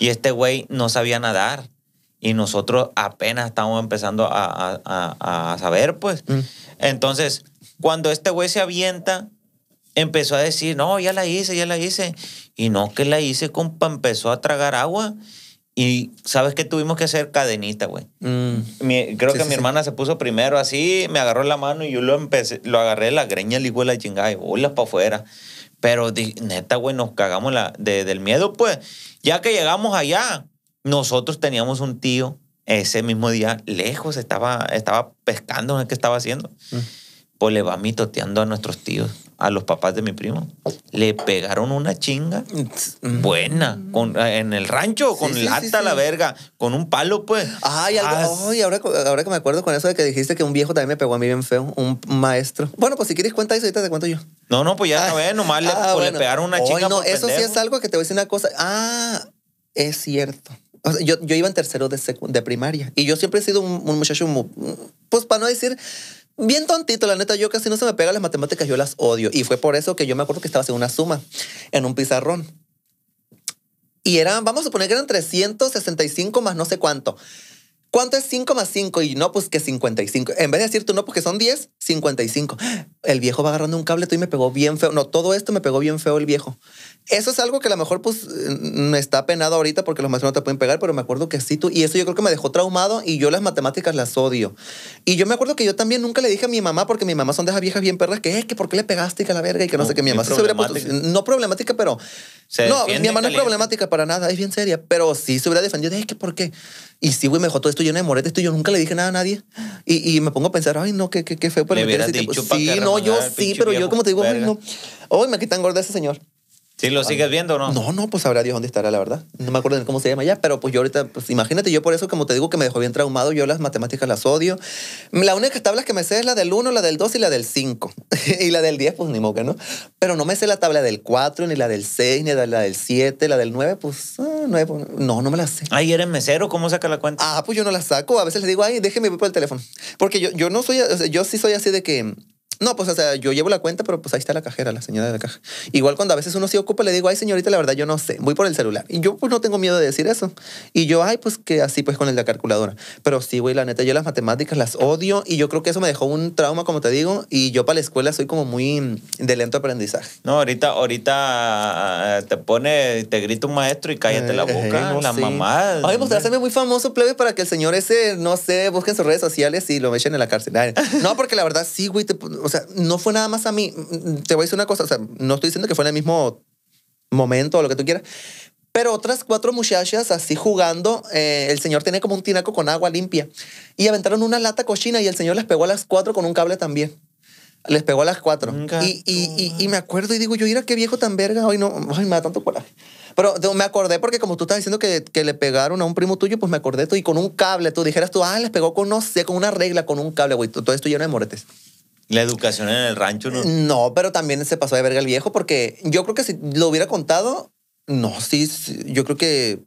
Y este güey no sabía nadar y nosotros apenas estábamos empezando a, saber, pues. Mm. Entonces cuando este güey se avienta, empezó a decir, no, ya la hice, ya la hice. Y no, que la hice, compa, empezó a tragar agua. Y sabes que tuvimos que hacer cadenita, güey. Mm. creo que mi hermana se puso primero así, me agarró la mano y yo lo empecé, lo agarré de la greña, le la chingada y bolas para afuera. Pero neta, güey, nos cagamos la, del miedo, pues. Ya que llegamos allá, nosotros teníamos un tío ese mismo día, lejos, estaba, estaba pescando, no sé qué estaba haciendo. Mm le va mitoteando a nuestros tíos, a los papás de mi primo. Le pegaron una chinga buena, en el rancho, con lata a la verga, con un palo, pues. Ay, algo, ah, ay, ahora, que me acuerdo con eso de que dijiste que un viejo también me pegó a mí bien feo, un maestro. Bueno, pues si quieres cuenta eso, ahorita te cuento yo. No, no, pues ya ve, ah, nomás le, [laughs] ah, le, pegaron una chinga. no, eso sí es algo que te voy a decir una cosa. Ah, es cierto. yo, iba en tercero de, primaria y yo siempre he sido un, muchacho, pues para no decir bien tontito, la neta, yo casi no se me pega las matemáticas, yo las odio. Y fue por eso que yo me acuerdo que estaba haciendo una suma en un pizarrón. Y eran, vamos a suponer que eran 365 más no sé cuánto. ¿Cuánto es 5 más 5? Y no, pues que 55. En vez de decir tú no, porque son 10, 55. El viejo va agarrando un cable, tú y me pegó bien feo. No, todo esto me pegó bien feo el viejo. Eso es algo que a lo mejor pues me está penado ahorita porque los maestros no te pueden pegar, pero me acuerdo que sí tú. Y eso yo creo que me dejó traumado y yo las matemáticas las odio. Y yo me acuerdo que yo también nunca le dije a mi mamá, porque mi mamá son de esas viejas bien perras, que es que por qué le pegaste y que la verga y que no, sé qué. Mi mamá no problemática, pero. no, mi mamá no es problemática para nada, es bien seria, pero sí se hubiera defendido. Es que por qué. Y sí, güey, me dejó todo esto estoy de moretes enamoré de yo nunca le dije nada a nadie. Y, y me pongo a pensar, ay, no, qué, qué, qué feo para meter ese Sí, no, yo sí, pero yo como te digo, ay, no, hoy me quitan gorda ese señor. Si lo sigues viendo o no? No, no, pues habrá Dios dónde estará, la verdad. No me acuerdo ni cómo se llama ya, pero pues yo ahorita, pues imagínate, yo por eso, como te digo, que me dejó bien traumado, yo las matemáticas las odio. La única tabla que me sé es la del 1, la del 2 y la del 5. [laughs] y la del 10, pues ni moca, ¿no? Pero no me sé la tabla del 4, ni la del 6, ni la del 7, la del 9, pues, ah, pues, no, no me la sé. Ay, ¿eres mesero? ¿Cómo saca la cuenta? Ah, pues yo no la saco. A veces le digo, ay, déjeme ir por el teléfono. Porque yo, yo no soy, yo sí soy así de que no, pues, o sea, yo llevo la cuenta, pero pues ahí está la cajera, la señora de la caja. Igual cuando a veces uno se ocupa, le digo, ay, señorita, la verdad, yo no sé, voy por el celular. Y yo, pues, no tengo miedo de decir eso. Y yo, ay, pues, que así, pues, con el de la calculadora. Pero sí, güey, la neta, yo las matemáticas las odio y yo creo que eso me dejó un trauma, como te digo, y yo para la escuela soy como muy de lento aprendizaje. No, ahorita, ahorita ah, te pone, te grita un maestro y cállate la eh, boca, eh, no, la mamá. pues, hacerme muy famoso, plebe, para que el señor ese, no sé, busquen sus redes sociales y lo echen en la cárcel. No, porque la verdad, sí, güey, te, sea, no fue nada más a mí. Te voy a decir una cosa, o sea, no estoy diciendo que fue en el mismo momento o lo que tú quieras, pero otras cuatro muchachas así jugando, eh, el señor tenía como un tinaco con agua limpia y aventaron una lata cochina y el señor les pegó a las cuatro con un cable también. Les pegó a las cuatro. Y, me acuerdo y digo, yo, era qué viejo tan verga, hoy no, ay, me da tanto coraje. Pero me acordé porque como tú estás diciendo que, le pegaron a un primo tuyo, pues me acordé tú y con un cable, tú dijeras tú, ah, les pegó con, no sé, con una regla, con un cable, güey, todo esto lleno de moretes. La educación en el rancho, ¿no? No, pero también se pasó de verga el viejo porque yo creo que si lo hubiera contado, no, sí, sí yo creo que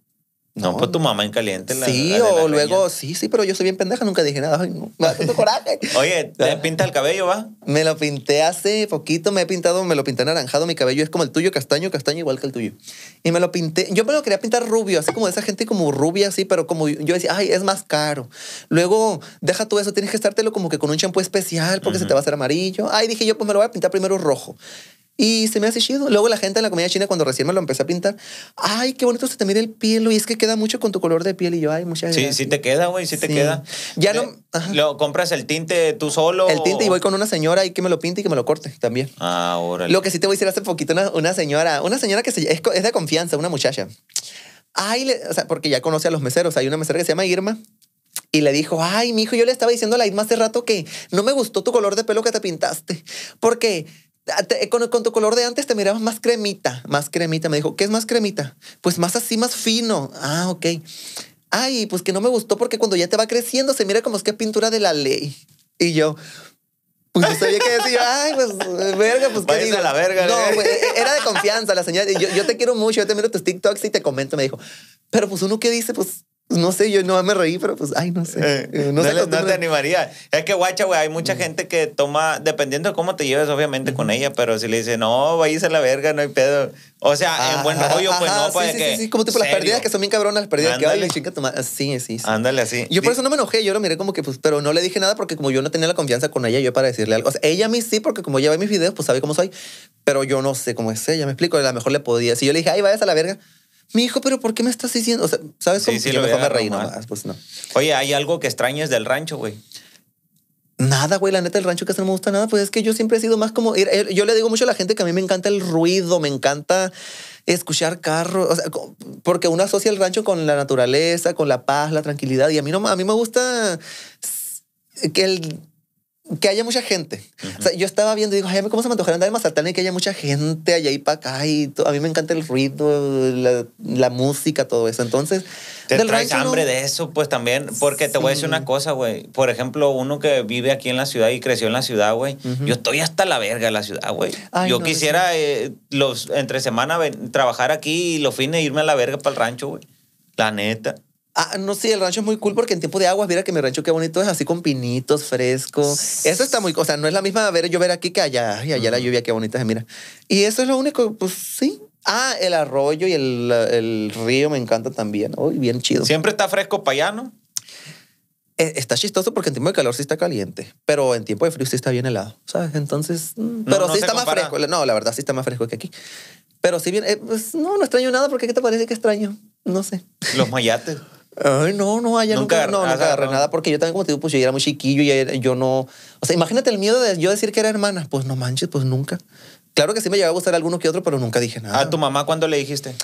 no, pues tu mamá en caliente. La, sí, o luego, sí, sí, pero yo soy bien pendeja, nunca dije nada. [laughs] Oye, ¿te [laughs] pinta el cabello, va? Me lo pinté hace poquito, me he pintado, me lo pinté naranjado, mi cabello es como el tuyo, castaño, castaño igual que el tuyo. Y me lo pinté, yo me lo quería pintar rubio, así como esa gente como rubia, así, pero como yo decía, ay, es más caro. Luego, deja tú eso, tienes que estártelo como que con un champú especial porque se te va a hacer amarillo. Ay, dije yo, pues me lo voy a pintar primero rojo. Y se me hace chido. Luego la gente en la comida china, cuando recién me lo empecé a pintar, ay, qué bonito se te mira el pelo y es que queda mucho con tu color de piel. Y yo, ay, muchas gracias. Sí, sí te queda, güey, sí te queda. Ya no. Lo compras el tinte tú solo. El tinte y voy con una señora y que me lo pinte y que me lo corte también. Ah, órale. Lo que sí te voy a decir hace poquito, una, señora, una señora que es, es, de confianza, una muchacha. Ay, o sea, porque ya conoce a los meseros. Hay una mesera que se llama Irma y le dijo, ay, mi hijo, yo le estaba diciendo a la Irma hace rato que no me gustó tu color de pelo que te pintaste. Porque Ah, eh, con, tu color de antes te mirabas más cremita, más cremita. Me dijo, ¿qué es más cremita? Pues más así, más fino. Ah, ok. Ay, pues que no me gustó porque cuando ya te va creciendo se mira como es que pintura de la ley. Y yo, pues no sabía qué decir. Ay, pues, eh, verga, pues la verga. No, eh, era de confianza la señora. Yo, te quiero mucho, yo te miro tus TikToks y te comento. Me dijo, pero pues uno que dice, pues pues, no sé, yo no me reí, pero pues, ay, no sé. Eh, eh, no, sé te animaría. Es que, guacha, güey, hay mucha mm. gente que toma, dependiendo de cómo te lleves, obviamente, con ella, pero si le dice, no, váyase a la verga, no hay pedo. O sea, en buen rollo, pues no, para pues, sí, que. Sí, sí, como tipo las perdidas, que son bien cabronas, las perdidas. Ándale. que, chinga toma. Sí, sí, sí. Ándale, así. Yo por eso no me enojé, yo lo miré como que, pues, pero no le dije nada porque como yo no tenía la confianza con ella, yo para decirle algo. O sea, ella a mí sí, porque como lleva mis videos, pues sabe cómo soy, pero yo no sé cómo es ella, me explico, a lo mejor le podía. Si yo le dije, ay, vayas a la verga mi hijo, pero ¿por qué me estás diciendo? O sea, ¿sabes cómo? Sí, sí, lo pues no. Oye, ¿hay algo que extrañes del rancho, güey? Nada, güey, la neta, el rancho casi no me gusta nada, pues es que yo siempre he sido más como... Yo le digo mucho a la gente que a mí me encanta el ruido, me encanta escuchar carros, o sea, porque uno asocia el rancho con la naturaleza, con la paz, la tranquilidad, y a mí, no, a mí me gusta que el que haya mucha gente. O sea, yo estaba viendo y digo, ay, ¿cómo se me andar en Mazatlán y que haya mucha gente allá y para acá? Y a mí me encanta el ritmo, la, música, todo eso. Entonces, te del traes hambre de eso, pues también, porque te voy a decir una cosa, güey. Por ejemplo, uno que vive aquí en la ciudad y creció en la ciudad, güey. Yo estoy hasta la verga en la ciudad, güey. Yo quisiera eh, los entre semana trabajar aquí y los fines irme a la verga para el rancho, güey. La neta. Ah, no, sé el rancho es muy cool porque en tiempo de aguas, mira que mi rancho qué bonito es, así con pinitos, frescos Eso está muy, o sea, no es la misma ver yo ver aquí que allá, y allá la lluvia qué bonita es, mira. Y eso es lo único, pues sí. Ah, el arroyo y el, río me encanta también. Uy, bien chido. Siempre está fresco payano eh, Está chistoso porque en tiempo de calor sí está caliente, pero en tiempo de frío sí está bien helado, ¿sabes? Entonces, mm, no, pero sí está más fresco. No, la verdad sí está más fresco que aquí. Pero sí bien, eh, pues no, no extraño nada porque ¿qué te parece que extraño? No sé. Los mayates. [laughs] Ay, no, no, allá nunca, nunca, no, agarré nada porque yo también, como te digo, pues yo era muy chiquillo y yo no. O sea, imagínate el miedo de yo decir que era hermana. Pues no manches, pues nunca. Claro que sí me llegaba a gustar alguno que otro, pero nunca dije nada. ¿A tu mamá cuándo le dijiste?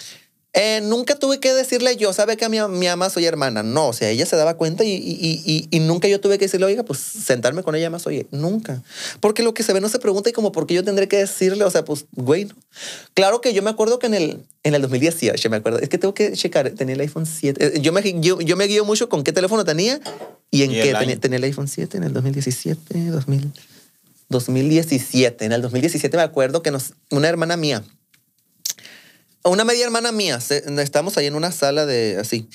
Eh, nunca tuve que decirle yo, sabe que a mi, mi ama soy hermana. No, o sea, ella se daba cuenta y, nunca yo tuve que decirle, oiga, pues sentarme con ella más, oye, nunca. Porque lo que se ve no se pregunta y como ¿Por qué yo tendré que decirle, o sea, pues, güey, Claro que yo me acuerdo que en el, en el 2018, me acuerdo, es que tengo que checar, tenía el iPhone 7. Eh, yo me, yo, me guío mucho con qué teléfono tenía y en qué. Tenía, el iPhone 7 en el 2017, 2000, 2017. En el 2017 me acuerdo que una hermana mía una media hermana mía, estamos ahí en una sala de así.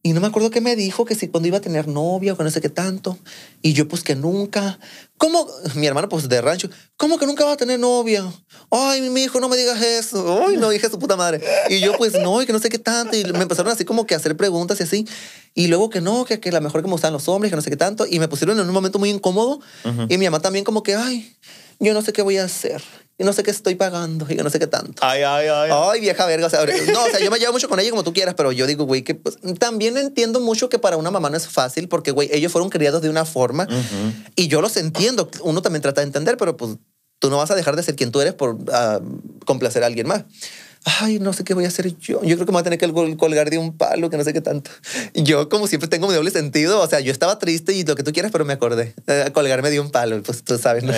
Y no me acuerdo qué me dijo, que si cuando iba a tener novia o que no sé qué tanto. Y yo, pues que nunca. ¿Cómo? Mi hermano pues de rancho. ¿Cómo que nunca va a tener novia? Ay, mi hijo, no me digas eso. Ay, no, dije su puta madre. Y yo, pues no, y que no sé qué tanto. Y me empezaron así como que a hacer preguntas y así. Y luego que no, que, que la mejor que me gustan los hombres, que no sé qué tanto. Y me pusieron en un momento muy incómodo. Y mi mamá también como que, ay, yo no sé qué voy a hacer y no sé qué estoy pagando y no sé qué tanto. Ay, ay, ay. Ay, vieja verga. O sea, no, o sea, yo me llevo mucho con ella como tú quieras, pero yo digo, güey, que pues, también entiendo mucho que para una mamá no es fácil porque, güey, ellos fueron criados de una forma y yo los entiendo. Uno también trata de entender, pero pues tú no vas a dejar de ser quien tú eres por ah, complacer a alguien más ay, no sé qué voy a hacer yo. Yo creo que me voy a tener que colgar de un palo, que no sé qué tanto. yo, como siempre, tengo mi doble sentido. O sea, yo estaba triste y lo que tú quieras, pero me acordé. Eh, colgarme de un palo, pues tú sabes. ¿no?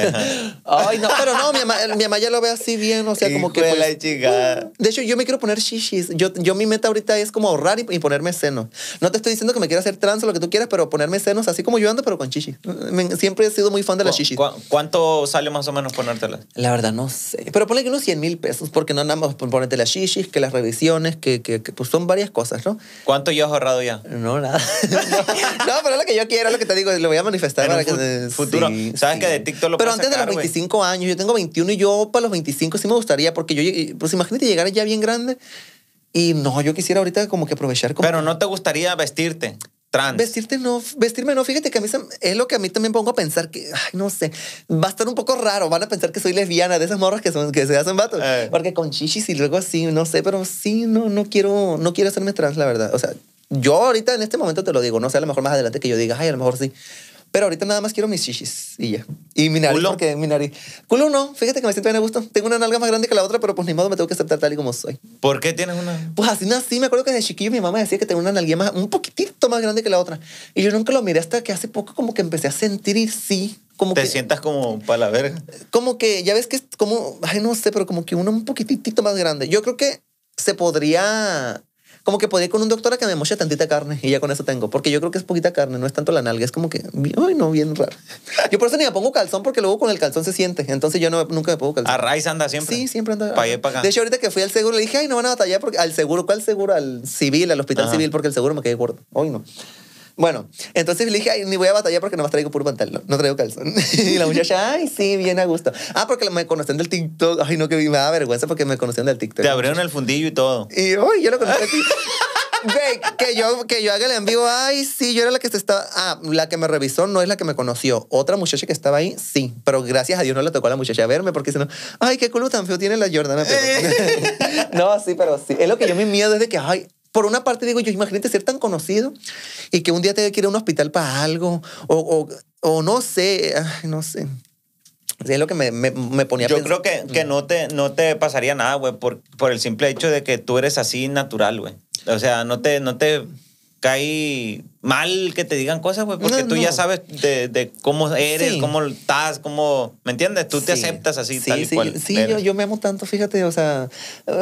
ay, no, pero no, mi mamá, ya lo ve así bien. O sea, como que. Pues, la mm, De hecho, yo me quiero poner shishis. Yo, yo mi meta ahorita es como ahorrar y, ponerme senos. No te estoy diciendo que me quiera hacer trans o lo que tú quieras, pero ponerme senos así como yo ando, pero con shishis. siempre he sido muy fan de las shishis. ¿Cuánto sale más o menos ponértelas? La verdad, no sé. Pero ponle que unos 100 mil pesos, porque no andamos por ponerte las shishis, que las revisiones, que, pues son varias cosas, ¿no? ¿Cuánto yo he ahorrado ya? No, nada. [laughs] no, pero es lo que yo quiero, es lo que te digo, lo voy a manifestar en el futuro. Sabes que de TikTok lo Pero antes de los 25 años, yo tengo 21 y yo para los 25 sí me gustaría, porque yo, pues imagínate llegar ya bien grande. Y no, yo quisiera ahorita como que aprovechar. Como Pero no te gustaría vestirte trans. Vestirte no, vestirme no. Fíjate que a mí es lo que a mí también pongo a pensar que, ay, no sé, va a estar un poco raro. Van a pensar que soy lesbiana de esas morras que, se hacen vatos. Eh. Porque con chichis y luego así, no sé, pero sí, no, no quiero, no quiero hacerme trans, la verdad. O sea, yo ahorita en este momento te lo digo, no sé, a lo mejor más adelante que yo diga, ay, a lo mejor sí. Pero ahorita nada más quiero mis chichis y ya. Y mi nariz, ¿Culo? porque mi nariz. Culo no, fíjate que me siento bien a gusto. Tengo una nalga más grande que la otra, pero pues ni modo me tengo que aceptar tal y como soy. ¿Por qué tienes una? Pues así nací. Me acuerdo que desde chiquillo mi mamá decía que tengo una nalga más, un poquitito más grande que la otra. Y yo nunca lo miré hasta que hace poco como que empecé a sentir y sí. Como te sientas como para la verga. Como que, ya ves que es como, ay, no sé, pero como que uno un poquitito más grande. Yo creo que se podría como que podía ir con un doctor a que me moche tantita carne y ya con eso tengo. Porque yo creo que es poquita carne, no es tanto la nalga. Es como que, ay, no, bien raro. Yo por eso ni me pongo calzón porque luego con el calzón se siente. Entonces yo no, nunca me pongo calzón. A raíz anda siempre. Sí, siempre anda. De hecho, ahorita que fui al seguro le dije, ay, no van a batallar porque al seguro, ¿cuál seguro? Al civil, al hospital civil, porque el seguro me cae gordo. Hoy no. Bueno, entonces le dije, ay, ni voy a batallar porque no nomás traigo puro pantalón, no traigo calzón. [laughs] y la muchacha, ay, sí, bien a gusto. Ah, porque me conocían del TikTok. Ay, no, que me da vergüenza porque me conocían del TikTok. Te abrieron el fundillo y todo. Y, ay, yo lo conocí a ti. [laughs] que yo, que yo haga el en vivo. Ay, sí, yo era la que se estaba. Ah, la que me revisó no es la que me conoció. Otra muchacha que estaba ahí, sí. Pero gracias a Dios no le tocó a la muchacha verme porque si no, ay, qué culo tan feo tiene la Jordana. [laughs] no, sí, pero sí. Es lo que yo mi miedo es de que, ay, por una parte digo yo, imagínate ser tan conocido y que un día te que ir a un hospital para algo, o, no sé, no sé. es lo que me, me, ponía Yo creo que, que, no, te, no te pasaría nada, güey, por, por el simple hecho de que tú eres así natural, güey. O sea, no te, no te cae mal que te digan cosas, güey, porque tú ya sabes de, cómo eres, cómo estás, cómo, ¿me entiendes? Tú te aceptas así, tal y sí, cual. Sí, yo, me amo tanto, fíjate, o sea,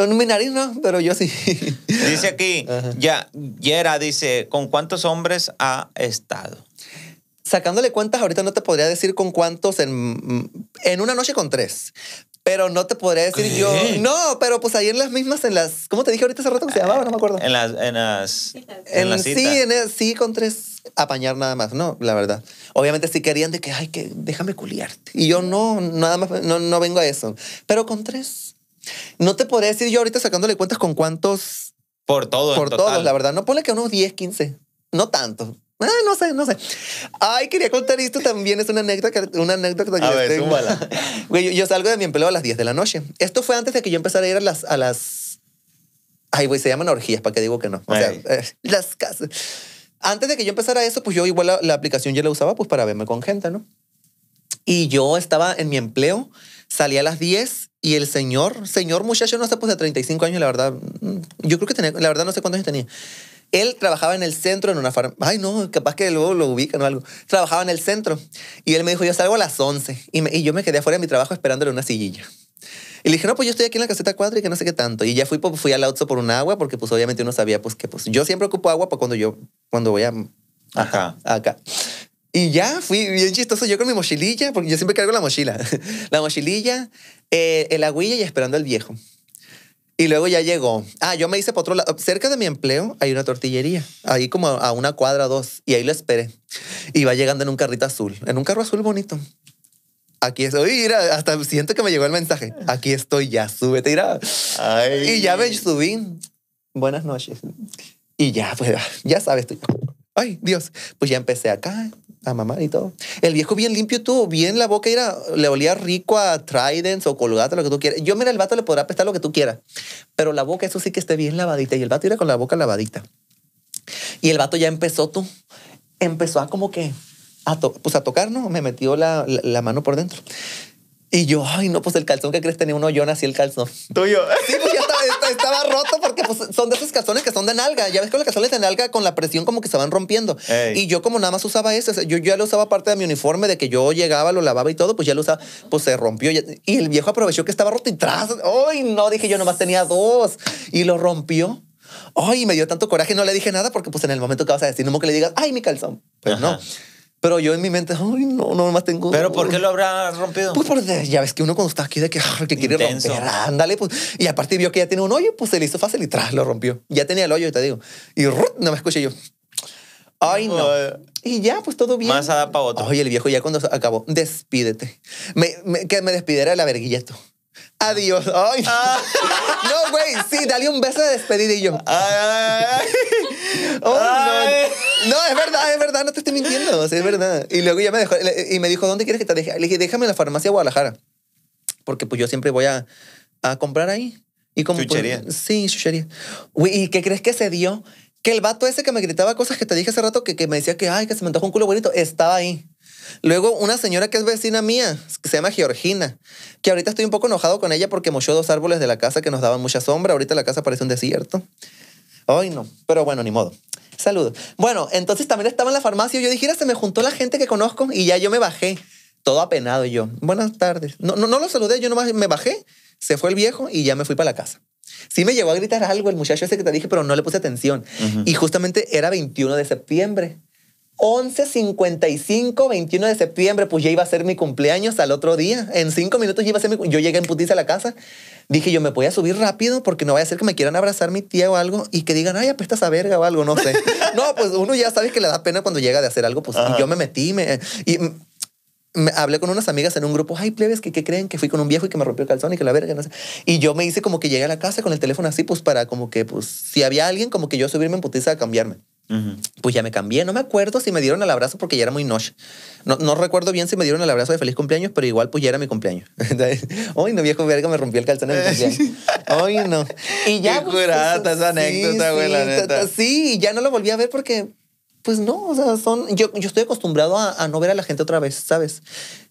mi nariz no, pero yo sí. Dice aquí, [laughs] ya, Yera dice, ¿con cuántos hombres ha estado? Sacándole cuentas, ahorita no te podría decir con cuántos en, en una noche con tres, pero no te podría decir yo. No, pero pues ahí en las mismas, en las. ¿Cómo te dije ahorita hace rato que se llamaba? No me acuerdo. En las. En las. En, sí, en con tres apañar nada más, ¿no? La verdad. Obviamente sí querían de que, ay, que déjame culiarte. Y yo no, nada más, no, no vengo a eso. Pero con tres. No te podría decir yo ahorita sacándole cuentas con cuántos. Por todos. Por todos, la verdad. No ponle que unos 10, 15. No tanto. Ah, no sé, no sé. Ay, quería contar esto también. Es una anécdota, una anécdota que a ver, [laughs] Güey, yo, salgo de mi empleo a las 10 de la noche. Esto fue antes de que yo empezara a ir a las... A las... Ay, güey, se llaman orgías, ¿para qué digo que no? O sea, eh, las casas... Antes de que yo empezara eso, pues yo igual la, aplicación ya la usaba pues para verme con gente, ¿no? Y yo estaba en mi empleo, Salía a las 10 y el señor, señor muchacho, no sé, pues de 35 años, la verdad, mm, yo creo que tenía, la verdad no sé cuántos años tenía él trabajaba en el centro en una farmacia. Ay, no, capaz que luego lo ubican o algo. Trabajaba en el centro. Y él me dijo, yo salgo a las 11. Y, y yo me quedé afuera de mi trabajo esperándole una sillilla. Y le dije, no, pues yo estoy aquí en la caseta 4 y que no sé qué tanto. Y ya fui, pues, fui al auto por un agua, porque pues obviamente uno sabía, pues que pues yo siempre ocupo agua para cuando yo, cuando voy a... Acá. Acá. Y ya fui bien chistoso yo con mi mochililla, porque yo siempre cargo la mochila. [laughs] la mochililla, eh, el aguilla y esperando al viejo. Y luego ya llegó. Ah, yo me hice por otro lado. Cerca de mi empleo hay una tortillería, ahí como a una cuadra dos, y ahí lo esperé. Y va llegando en un carrito azul, en un carro azul bonito. Aquí estoy, mira, hasta siento que me llegó el mensaje. Aquí estoy ya, súbete, mira. Y ya me subí. Buenas noches. Y ya, pues, ya sabes, estoy ay, Dios. Pues ya empecé acá a mamar y todo. El viejo bien limpio tú, bien la boca, era, le olía rico a Trident o Colgate, lo que tú quieras. Yo, mira, el vato le podrá pestar lo que tú quieras, pero la boca, eso sí que esté bien lavadita. Y el vato era con la boca lavadita. Y el vato ya empezó tú, empezó a como que, a pues a tocar, ¿no? Me metió la mano por dentro. Y yo, ay, no, pues el calzón que crees tenía uno hoyón así el calzón. Tuyo. [laughs] Sí, pues ya estaba, roto porque pues, son de esos calzones que son de nalga. Ya ves que los calzones de nalga con la presión como que se van rompiendo. Y yo como nada más usaba eso. yo, yo, ya lo usaba parte de mi uniforme, de que yo llegaba, lo lavaba y todo, pues ya lo usaba, pues se rompió. y el viejo aprovechó que estaba roto y tras, ay, no, dije yo nomás tenía dos. Y lo rompió. Ay, me dio tanto coraje, no le dije nada porque pues en el momento que vas a decir, no que le digas, ay, mi calzón. Pero no. Pero yo en mi mente, Ay, no, no, más tengo. ¿Pero por qué lo habrá rompido? Pues porque ya ves que uno cuando está aquí de que, que quiere romper, ándale. Pues. Y aparte vio que ya tiene un hoyo, pues se le hizo fácil y tras lo rompió. Ya tenía el hoyo, te digo. Y rrr, no me escuché yo. Ay, no. Y ya, pues todo bien. Más a para otro. Oye, el viejo ya cuando acabó, despídete. que me despidiera la verguilla Adiós. Ay, ah. [laughs] no, güey, sí, dale un beso de despedida y yo. Ay, ay, ay. [laughs] no. No, es verdad, es verdad, no te estoy mintiendo, es verdad. Y luego ya me dejó, y me dijo, ¿dónde quieres que te deje? Le dije, déjame en la farmacia de Guadalajara, porque pues yo siempre voy a, comprar ahí. Y como, pues, chuchería. sí, chuchería. ¿y qué crees que se dio? Que el vato ese que me gritaba cosas que te dije hace rato, que, me decía que, ay, que se me antoja un culo bonito, estaba ahí. Luego, una señora que es vecina mía, que se llama Georgina, que ahorita estoy un poco enojado con ella porque mochó dos árboles de la casa que nos daban mucha sombra. Ahorita la casa parece un desierto. Ay, no. Pero bueno, ni modo. Saludos. Bueno, entonces también estaba en la farmacia y yo dije, se me juntó la gente que conozco y ya yo me bajé. Todo apenado yo, buenas tardes. No, no, no lo saludé, yo nomás me bajé, se fue el viejo y ya me fui para la casa. Sí me llegó a gritar algo el muchacho ese que te dije, pero no le puse atención. Y justamente era 21 de septiembre. 11.55, 21 de septiembre, pues ya iba a ser mi cumpleaños al otro día. En cinco minutos ya iba a ser mi Yo llegué en putiza a la casa. Dije, yo me voy a subir rápido porque no vaya a ser que me quieran abrazar mi tía o algo y que digan, ay, apestas a verga o algo, no sé. [laughs] no, pues uno ya sabe que le da pena cuando llega de hacer algo. Pues yo me metí me, y me hablé con unas amigas en un grupo, ay, plebes, que, creen que fui con un viejo y que me rompió el calzón y que la verga, no sé. Y yo me hice como que llegué a la casa con el teléfono así, pues para como que, pues, si había alguien, como que yo subirme en putiza a cambiarme. Pues ya me cambié. No me acuerdo si me dieron el abrazo porque ya era muy noche. No, recuerdo bien si me dieron el abrazo de feliz cumpleaños, pero igual pues ya era mi cumpleaños. [laughs] Ay, no, viejo verga, me rompió el calzón en mi cumpleaños. [laughs] Ay, no. Y ya. Qué pues, esa anécdota, güey, neta. Sí, ya no lo volví a ver porque pues no, o sea, son. Yo, estoy acostumbrado a, no ver a la gente otra vez, ¿sabes?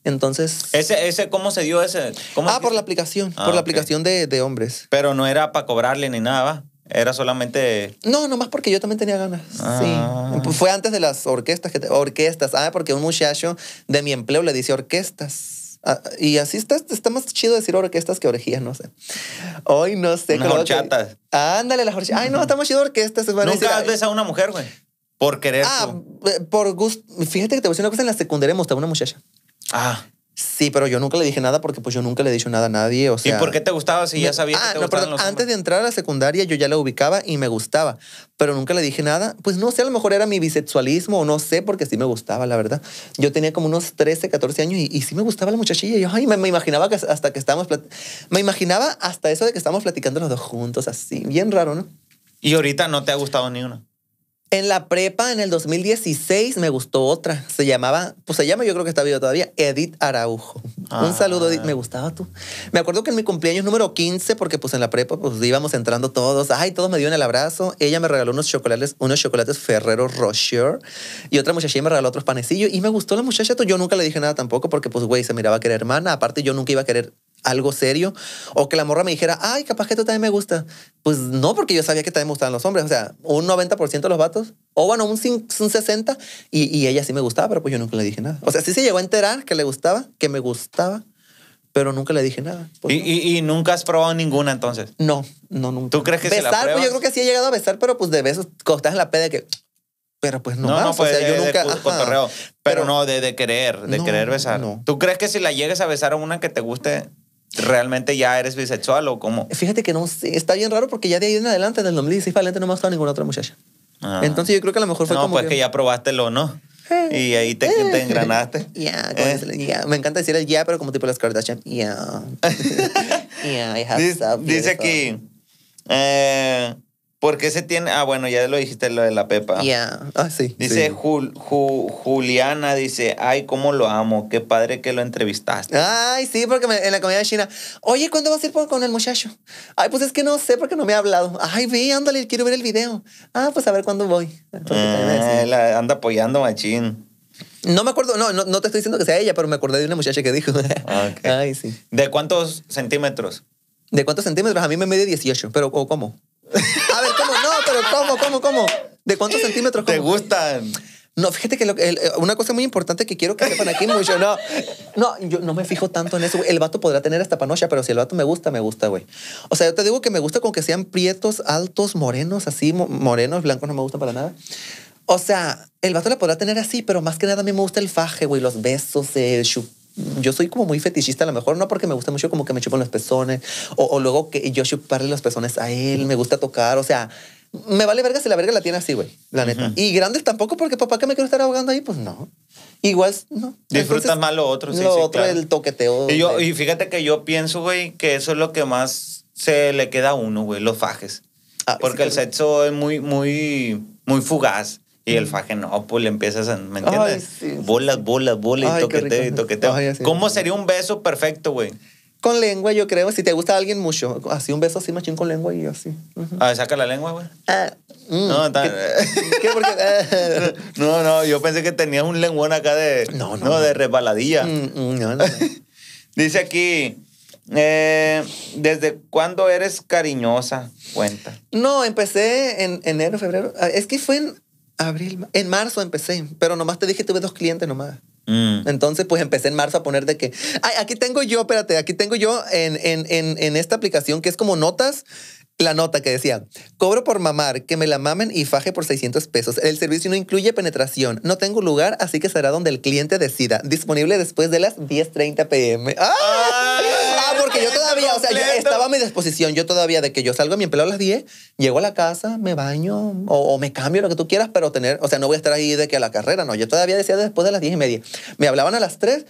Entonces. ¿Ese, ese cómo se dio ese? ¿Cómo ah, ah por la aplicación. por la aplicación de, de, hombres. Pero no era para cobrarle ni nada, ¿va? Era solamente... No, nomás porque yo también tenía ganas. Sí. Ah. Fue antes de las orquestas. Que te... Orquestas. Ah, porque un muchacho de mi empleo le dice orquestas. Ah, y así está, está más chido decir orquestas que orgías, no sé. Hoy no sé. Las horchatas. ándale, las horchatas. Ay, no, está más chido orquestas. Nunca decir, has besado a una mujer, güey. Por querer. Ah, eh, por gusto. Fíjate que te voy a decir una cosa. En la secundaria me una muchacha. Ah. Sí, pero yo nunca le dije nada porque pues yo nunca le he dicho nada a nadie, o sea... ¿Y por qué te gustaba si ya sabía que ah, te Antes de entrar a la secundaria yo ya la ubicaba y me gustaba, pero nunca le dije nada. Pues no sé, a lo mejor era mi bisexualismo o no sé, porque sí me gustaba, la verdad. Yo tenía como unos 13, 14 años y, sí me gustaba la muchachilla. Yo, me, imaginaba que hasta que estábamos... Me imaginaba hasta eso de que estábamos platicando los dos juntos, así, bien raro, ¿no? Y ahorita no te ha gustado ni uno. En la prepa, en el 2016, me gustó otra. Se llamaba, pues se llama, yo creo que está viva todavía, Edith Araujo. Un ah. saludo, Edith. Me gustaba tú. Me acuerdo que en mi cumpleaños número 15, porque pues en la prepa pues íbamos entrando todos. Ay, todos me dieron el abrazo. Ella me regaló unos chocolates, unos chocolates Ferrero Rocher. Y otra muchachilla me regaló otros panecillos. Y me gustó la muchacha. Yo nunca le dije nada tampoco porque pues, güey, se miraba que era hermana. Aparte, yo nunca iba a querer algo serio o que la morra me dijera, ay, capaz que tú también me gusta. Pues no, porque yo sabía que también me gustaban los hombres. O sea, un 90% de los vatos, o bueno, un, 60, y, ella sí me gustaba, pero pues yo nunca le dije nada. O sea, sí se llegó a enterar que le gustaba, que me gustaba, pero nunca le dije nada. Pues ¿Y, nunca has probado ninguna entonces? No, no, nunca. ¿Tú crees que besar, la pues yo creo que sí he llegado a besar, pero pues de besos, costas en la peda que... Pero pues no, no, no pues yo nunca. pero, no, de, querer, de querer besar. ¿Tú crees que si la llegues a besar a una que te guste, realmente ya eres bisexual o cómo? Fíjate que no sé, está bien raro porque ya de ahí en adelante, en el 2016 adelante, no me ha estado ninguna otra muchacha. Ah. Entonces yo creo que a lo mejor fue no, como. pues que... ya ya lo ¿no? Eh. Y ahí te, eh. engranaste. [laughs] Ya, yeah. me encanta decir el ya, yeah, pero como tipo las Kardashian. Ya. [laughs] [laughs] ya, I have Dice, dice aquí. Eh, porque se tiene? Ah, bueno, ya lo dijiste lo de la Pepa. Ya, ah, sí. Dice Juliana, dice, ay, cómo lo amo, qué padre que lo entrevistaste. Ay, sí, porque en la comida china, oye, ¿cuándo vas a ir con el muchacho? Ay, pues es que no sé porque no me ha hablado. Ay, vi, ándale, quiero ver el video. Ah, pues a ver cuándo voy. la ah, anda apoyando machín. No me acuerdo, no, no, te estoy diciendo que sea ella, pero me acordé de una muchacha que dijo. Ah, ay, sí. ¿De cuántos centímetros? ¿De cuántos centímetros? A mí me mide 18, pero ¿cómo? [laughs] cómo, cómo? ¿De cuántos centímetros? ¿Te gustan? No, fíjate que eh, una cosa muy importante que quiero que sepan aquí mucho, no, no, yo no me fijo tanto en eso. El vato podrá tener hasta panocha, pero si el vato me gusta, me gusta, güey. O sea, yo te digo que me gusta con que sean prietos, altos, morenos, así, morenos, blancos no me gustan para nada. O sea, el vato la podrá tener así, pero más que nada a mí me gusta el faje, güey, los besos, el chup yo soy como muy fetichista, a lo mejor no porque me gusta mucho como que me chupan los pezones o, luego que yo chuparle las pezones a él, me gusta tocar, o sea, me vale verga si la verga la tiene así, güey. La neta. Y grandes tampoco, porque pues, papá, que me quiero estar ahogando ahí, pues no. Igual, no. Disfrutas más lo otro, sí. Lo otro, el toqueteo. Y, fíjate que yo pienso, güey, que eso es lo que más se le queda a uno, güey, los fajes. Ah, porque el sexo es muy, muy, muy fugaz. Y el faje no, pues le empiezas a. ¿Me entiendes? Bolas, bolas, bolas, y toqueteo, y toqueteo. ¿Cómo sería un beso perfecto, güey? con lengua, yo creo, si te gusta a alguien mucho, así un beso así machín con lengua y así. A ver, saca la lengua, güey. Ah, mm, no, [laughs] no, no, yo pensé que tenías un lenguón acá de... No, no. de resbaladilla. Mm, mm, [laughs] Dice aquí... Eh, ¿Desde cuándo eres cariñosa? Cuenta. No, empecé en enero, febrero. Ah, es que fue en abril, en marzo empecé, pero nomás te dije que tuve dos clientes nomás. Mm. Entonces, pues empecé en marzo a poner de que, ay, aquí tengo yo, espérate, aquí tengo yo en, en, en esta aplicación que es como notas, la nota que decía, cobro por mamar, que me la mamen y faje por 600 pesos. El servicio no incluye penetración. No tengo lugar, así que será donde el cliente decida. Disponible después de las 10.30 pm. ¡Ay! o sea, yo estaba a mi disposición. Yo todavía, de que yo salgo a mi empleo a las 10, llego a la casa, me baño o, me cambio, lo que tú quieras, pero tener, o sea, no voy a estar ahí de que a la carrera, no. Yo todavía decía después de las 10 y media. Me hablaban a las 3.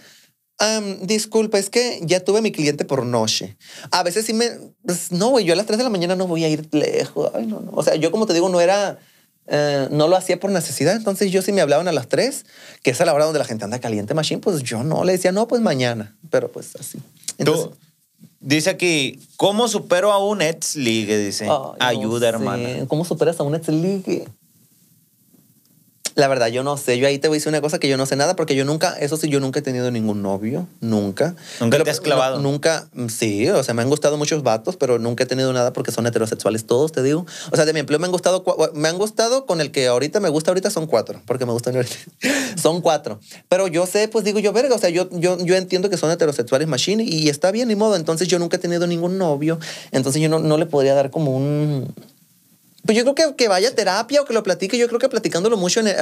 disculpa, es que ya tuve mi cliente por noche. A veces sí me. Pues, no, güey, yo a las 3 de la mañana no voy a ir lejos. O sea, yo como te digo, no era. Eh, no lo hacía por necesidad. Entonces yo si me hablaban a las 3, que es a la hora donde la gente anda caliente, machine, pues yo no. Le decía, no, pues mañana. Pero pues así. Entonces, Dice aquí, ¿cómo supero a un ex ligue? Dice, ayuda, hermana. ¿Cómo superas a un ex ligue? La verdad, yo no sé. Yo ahí te voy a decir una cosa que yo no sé nada porque yo nunca, eso sí, yo nunca he tenido ningún novio. Nunca. ¿Nunca lo te has clavado? nunca, mm, sí. O sea, me han gustado muchos vatos, pero nunca he tenido nada porque son heterosexuales todos, te digo. O sea, de mi empleo me han gustado, me han gustado con el que ahorita me gusta ahorita son cuatro, porque me gustan ahorita. [laughs] son cuatro. Pero yo sé, pues digo yo, verga, o sea, yo, yo, yo entiendo que son heterosexuales machine y está bien, ni modo. Entonces yo nunca he tenido ningún novio. Entonces yo no le podría dar como un pues yo creo que, que vaya a terapia o que lo platique, yo creo que platicándolo mucho, eh,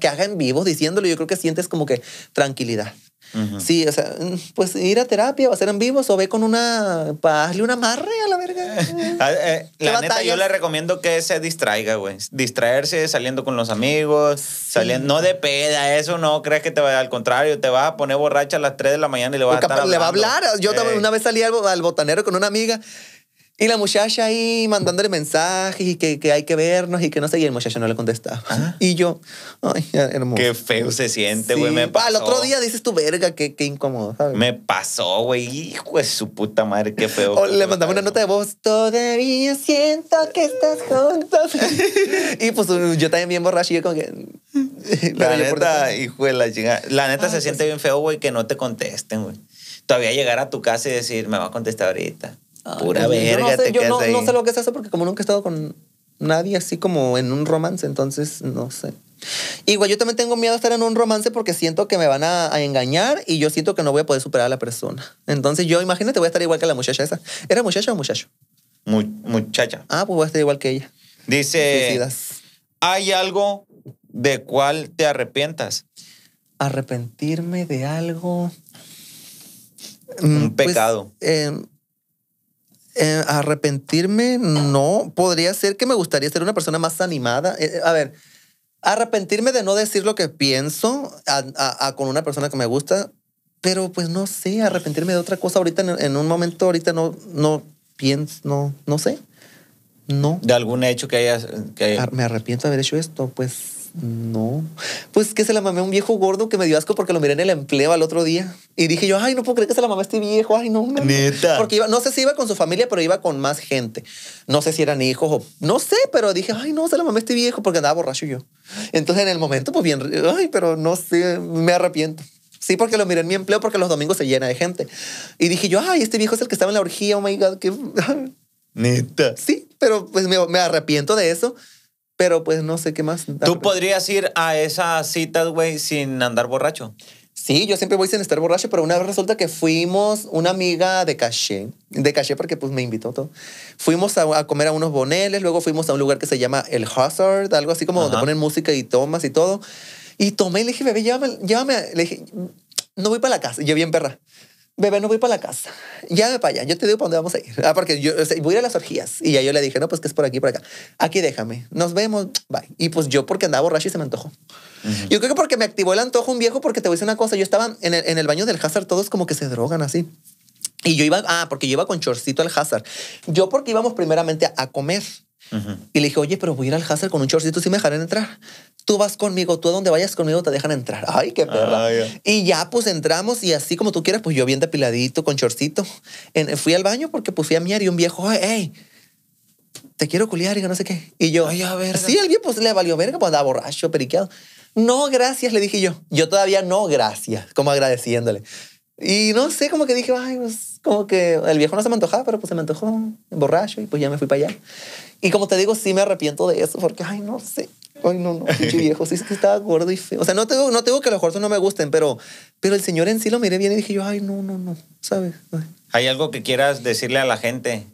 que haga en vivos, diciéndolo, yo creo que sientes como que tranquilidad. Sí, o sea, pues ir a terapia o hacer en vivos o ve con una. para darle una amarre a la verga. [laughs] Ah, eh, la neta, yo le recomiendo que se distraiga, güey. Distraerse saliendo con los amigos, saliendo. No de peda, eso no crees que te va. Al contrario, te va a poner borracha a las 3 de la mañana y le va a estar Le va a hablar. Yo una vez salí al botanero con una amiga y la muchacha ahí mandándole mensajes y que, hay que vernos y que no sé. Y el muchacho no le contestaba. Ah. Y yo, ay, hermoso. Qué feo se siente, güey. Al otro día dices tu verga, qué, incómodo, ¿sabes? Me pasó, güey. Hijo de su puta madre, qué feo. le mandamos una nota de voz. Todavía siento que estás juntos. [laughs] y pues uh, yo también bien borracho y yo como que... [laughs] la neta, hijo de la La neta ah, se pues siente bien feo, güey, que no te contesten, güey. Todavía llegar a tu casa y decir, me va a contestar ahorita. Pura yo no sé, lo que se hace porque como nunca he estado con nadie así como en un romance, entonces no sé. Igual yo también tengo miedo a estar en un romance porque siento que me van a, engañar y yo siento que no voy a poder superar a la persona. Entonces yo, imagínate, voy a estar igual que la muchacha esa. ¿Era muchacha o muchacho? muchacha. Ah, pues voy a estar igual que ella. Dice, ¿hay algo de cuál te arrepientas? Arrepentirme de algo. Un mm, pues, pecado. Eh, eh, arrepentirme, no. Podría ser que me gustaría ser una persona más animada. Eh, eh, a ver, arrepentirme de no decir lo que pienso a, con una persona que me gusta, pero pues no sé, arrepentirme de otra cosa ahorita en, un momento, ahorita no, no pienso, no, no sé. No. De algún hecho que haya Que... Ah, me arrepiento de haber hecho esto, pues no. Pues que se la mamé a un viejo gordo que me dio asco porque lo miré en el empleo al otro día. Y dije yo, ay, no puedo creer que se la mamé a este viejo. Ay, no, Neta. Porque iba, no sé si iba con su familia, pero iba con más gente. No sé si eran hijos o no sé, pero dije, ay, no, se la mamé a este viejo porque andaba borracho yo. Entonces en el momento, pues bien, ay, pero no sé, me arrepiento. Sí, porque lo miré en mi empleo porque los domingos se llena de gente. Y dije yo, ay, este viejo es el que estaba en la orgía, oh my God, que... [laughs] Neta. Sí, pero pues me, me arrepiento de eso pero pues no sé qué más. ¿Tú podrías ir a esas citas, güey, sin andar borracho? Sí, yo siempre voy sin estar borracho, pero una vez resulta que fuimos, una amiga de caché, de caché porque pues me invitó todo, fuimos a, comer a unos boneles, luego fuimos a un lugar que se llama El Hazard, algo así como donde ponen música y tomas y todo. Y tomé y le dije, bebé, llévame, llévame. Le dije, no voy para la casa. Yo bien perra bebé, no voy para la casa. ya me allá, yo te digo para dónde vamos a ir. Ah, porque yo voy a ir a las orgías. Y ya yo le dije, no, pues que es por aquí, por acá. Aquí déjame, nos vemos, bye. Y pues yo porque andaba borracho y se me antojó. Yo creo que porque me activó el antojo un viejo, porque te voy a decir una cosa, yo estaba en el, en el baño del Hazard, todos como que se drogan así. Y yo iba, ah, porque yo iba con chorcito al Hazard. Yo porque íbamos primeramente a comer. Y le dije, oye, pero voy a ir al Hazard con un chorcito si me dejarán entrar. Tú vas conmigo, tú a donde vayas conmigo te dejan entrar. Ay, qué perra. Ah, y ya pues entramos y así como tú quieras, pues yo bien depiladito, con chorcito En, fui al baño porque pues fui a miar y un viejo, ay, hey, te quiero culiar y no sé qué. Y yo, ay, a ver. Sí, el viejo pues le valió verga, pues andaba borracho, periqueado. No, gracias, le dije yo. Yo todavía no, gracias, como agradeciéndole. Y no sé, como que dije, ay, pues como que el viejo no se me antojaba, pero pues se me antojó borracho y pues ya me fui para allá. Y como te digo, sí me arrepiento de eso, porque, ay, no sé. Ay, no, no, [laughs] viejo. Sí, estaba gordo y feo. O sea, no te digo, no te que los no me gusten, pero, pero el señor en sí lo miré bien y dije yo, ay, no, no, no, ¿sabes? ¿Hay algo que quieras decirle a la gente?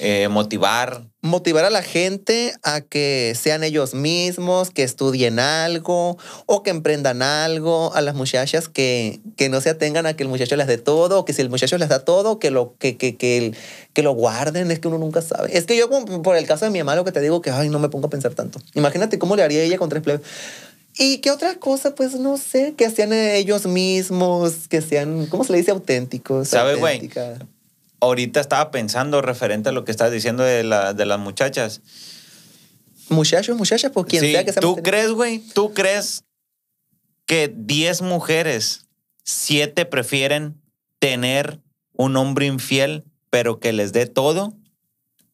Eh, motivar. Motivar a la gente a que sean ellos mismos, que estudien algo o que emprendan algo. A las muchachas que, que no se atengan a que el muchacho les dé todo, que si el muchacho les da todo, que lo, que, que, que, que lo guarden. Es que uno nunca sabe. Es que yo, por el caso de mi mamá, lo que te digo que, ay, no me pongo a pensar tanto. Imagínate cómo le haría ella con tres plebes. Y qué otra cosa, pues no sé, que sean ellos mismos, que sean, ¿cómo se le dice? Auténticos. ¿Sabes, güey? ahorita estaba pensando referente a lo que estás diciendo de, la, de las muchachas. Muchachos, muchachas, pues, por quien sea que ¿Tú crees, güey? ¿Tú crees que 10 mujeres, 7 prefieren tener un hombre infiel, pero que les dé todo?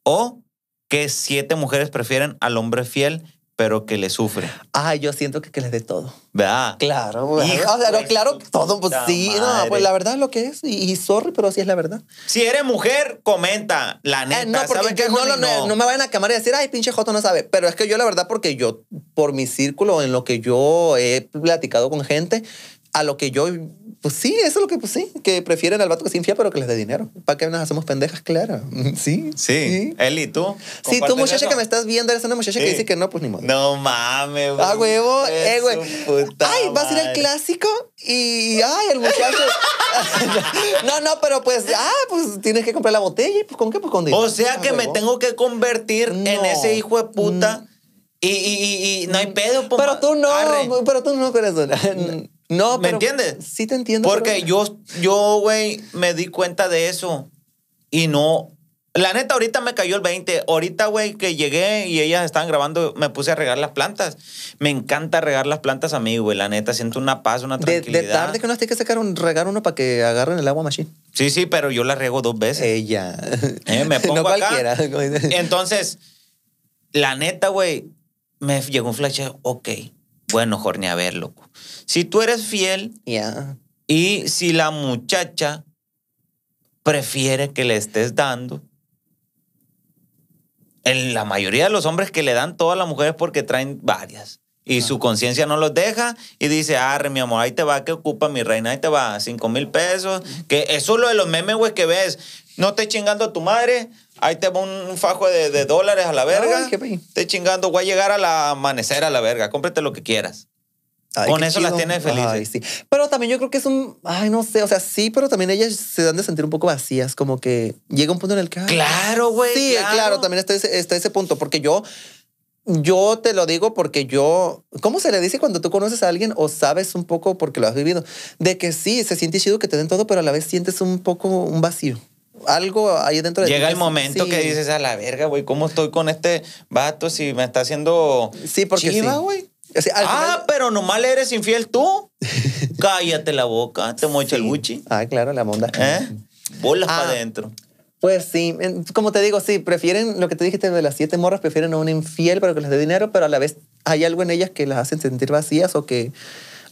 ¿O que 7 mujeres prefieren al hombre fiel, pero que le sufre. Ah, yo siento que, que les dé todo. ¿Verdad? Claro, güey. o sea, claro, todo, pues sí, no, pues la verdad es lo que es, y, sorry, pero sí es la verdad. Si eres mujer, comenta, la eh, neta. no, porque no, no, me vayan a quemar y decir, ay, pinche Joto no sabe, pero es que yo la verdad, porque yo, por mi círculo, en lo que yo he platicado con gente, a lo que yo pues sí, eso es lo que, pues sí, que prefieren al vato que se infía, pero que les dé dinero. ¿Para qué nos hacemos pendejas? Claro. [laughs] Sí. Sí. Él y tú. Sí, tú, muchacha que me estás viendo, eres una muchacha que dice que no, pues ni modo. No mames, güey. Ah, huevo, eh, güey. Ay, vas a ir el clásico y. Ay, el muchacho. [laughs] no, no, pero pues, ah, pues tienes que comprar la botella y pues con qué, pues con dinero. O sea ah, que me tengo que convertir en ese hijo de puta. Mm. Y, y, y, no hay pedo, pues. Pero tú no, pero tú no, corazón. No, ¿Me entiendes? Sí te entiendo. Porque yo, yo, güey, me di cuenta de eso y no... La neta, ahorita me cayó el 20. Ahorita, güey, que llegué y ellas estaban grabando, me puse a regar las plantas. Me encanta regar las plantas a mí, güey. La neta, siento una paz, una tranquilidad. De, tarde que no tiene que sacar un, regar uno para que agarren el agua machine. Sí, sí, pero yo la riego dos veces. Ella. Eh, me [laughs] pongo no acá. Entonces, la neta, güey, me llegó un flash. Ok, bueno, Jorge, a ver, loco si tú eres fiel y si la muchacha prefiere que le estés dando, en la mayoría de los hombres que le dan todas las mujeres porque traen varias. Y su conciencia no los deja y dice, arre, mi amor, ahí te va, que ocupa mi reina, ahí te va, cinco mil pesos. Que eso es lo de los memes, güey, que ves. No te chingando a tu madre, ahí te va un, fajo de, dólares a la verga. Te chingando, voy a llegar al amanecer a la verga, cómprate lo que quieras con eso las tiene felices. sí. Pero también yo creo que es un. Ay, no sé. O sea, sí, pero también ellas se dan de sentir un poco vacías. Como que llega un punto en el que. claro, güey. Sí, claro. también está ese, está ese punto. Porque yo. Yo te lo digo porque yo. ¿Cómo se le dice cuando tú conoces a alguien o sabes un poco porque lo has vivido? De que sí, se siente chido que te den todo, pero a la vez sientes un poco un vacío algo ahí dentro de Llega el momento que dices a la verga, güey, ¿cómo estoy con este vato si me está haciendo sí, porque chiva, güey? ah, pero nomás eres infiel tú. [laughs] Cállate la boca, te mocha el Gucci. Ah, claro, la monda. ¿Eh? Bolas para ah, adentro. Pues sí, como te digo, sí, prefieren lo que te dijiste de las siete morras, prefieren a un infiel para que les dé dinero, pero a la vez hay algo en ellas que las hacen sentir vacías o que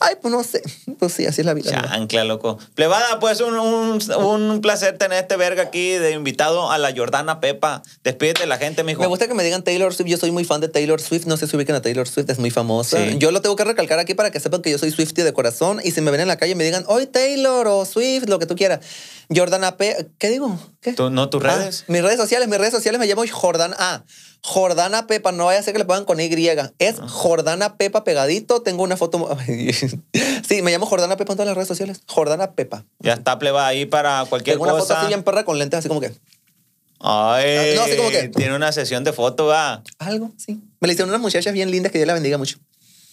Ay, pues no sé. Pues sí, así es la vida. Chancla, loco. Plebada, pues un, un, un placer tener este verga aquí de invitado a la Jordana Pepa. Despídete la gente, mijo. Me gusta que me digan Taylor Swift. Yo soy muy fan de Taylor Swift. No sé si ubican a Taylor Swift, es muy famosa. Yo lo tengo que recalcar aquí para que sepan que yo soy Swiftie de corazón. Y si me ven en la calle y me digan, hoy Taylor o Swift, lo que tú quieras. Jordana P. ¿Qué digo? ¿Qué? no, tus ah, redes. mis redes sociales, mis redes sociales me llamo Jordana A. Ah, Jordana Pepa, no vaya a ser que le pongan con Y. Es ah. Jordana Pepa pegadito. Tengo una foto. [laughs] sí, me llamo Jordana Pepa en todas las redes sociales. Jordana Pepa. Ya está pleba ahí para cualquier cosa. Una foto así en perra con lentes, así como que. Ay, ah, no, así como que. Tiene una sesión de fotos, va. Algo, sí. Me le hicieron unas muchachas bien lindas que Dios la bendiga mucho.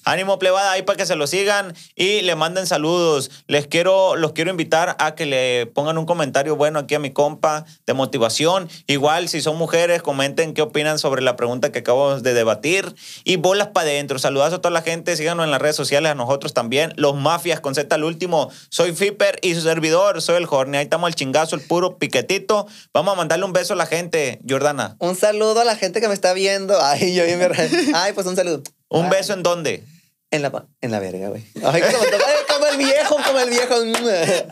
Ánimo plebada ahí para que se lo sigan y le manden saludos. Les quiero, los quiero invitar a que le pongan un comentario bueno aquí a mi compa de motivación. Igual, si son mujeres, comenten qué opinan sobre la pregunta que acabamos de debatir. Y bolas para adentro. Saludazo a toda la gente. Síganos en las redes sociales, a nosotros también. Los mafias con Z al último. Soy Fipper y su servidor, soy el Jorni Ahí estamos el chingazo, el puro piquetito. Vamos a mandarle un beso a la gente, Jordana. Un saludo a la gente que me está viendo. Ay, yo bien me... [laughs] Ay, pues un saludo. ¿Un beso en dónde? En la, en la verga, güey. Ay, como, como el viejo, como el viejo. [laughs]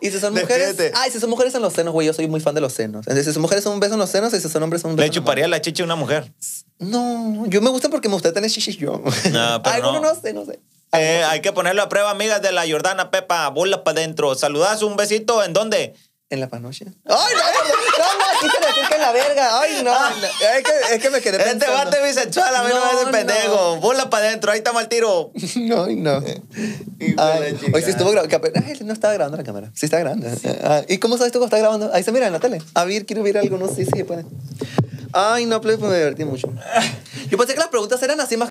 Y si son mujeres. Ay, si son mujeres en los senos, güey. Yo soy muy fan de los senos. Entonces, si son mujeres son un beso en los senos y si son hombres son un beso. ¿Le chuparía la chicha a una mujer? No, yo me gusta porque me gusta tener chichis yo. No, pero. [laughs] Ay, no. no sé, no sé. Eh, hay que ponerlo a prueba, amigas de la Jordana Pepa. Bula para adentro. ¿Saludas un besito. ¿En dónde? ¿En la panocha? ¡Ay, no! No, no, aquí se le en la verga. ¡Ay, no! Ah, es, que, es, que, me quedé este pensando. Este bate bisexual, a mí no, me no pendejo. No. para adentro, ahí está mal tiro. [laughs] No, no. Eh, ay, hoy sí estuvo grabando. Ay, no estaba grabando la cámara. Sí está grabando. Ah, ah, ¿Y cómo sabes tú que está grabando? Ahí se mira en la tele. A ver, quiero ver algo. No sé sí, si sí, puede. Ay, no, pues me divertí mucho. [laughs] Yo pensé que las preguntas eran así más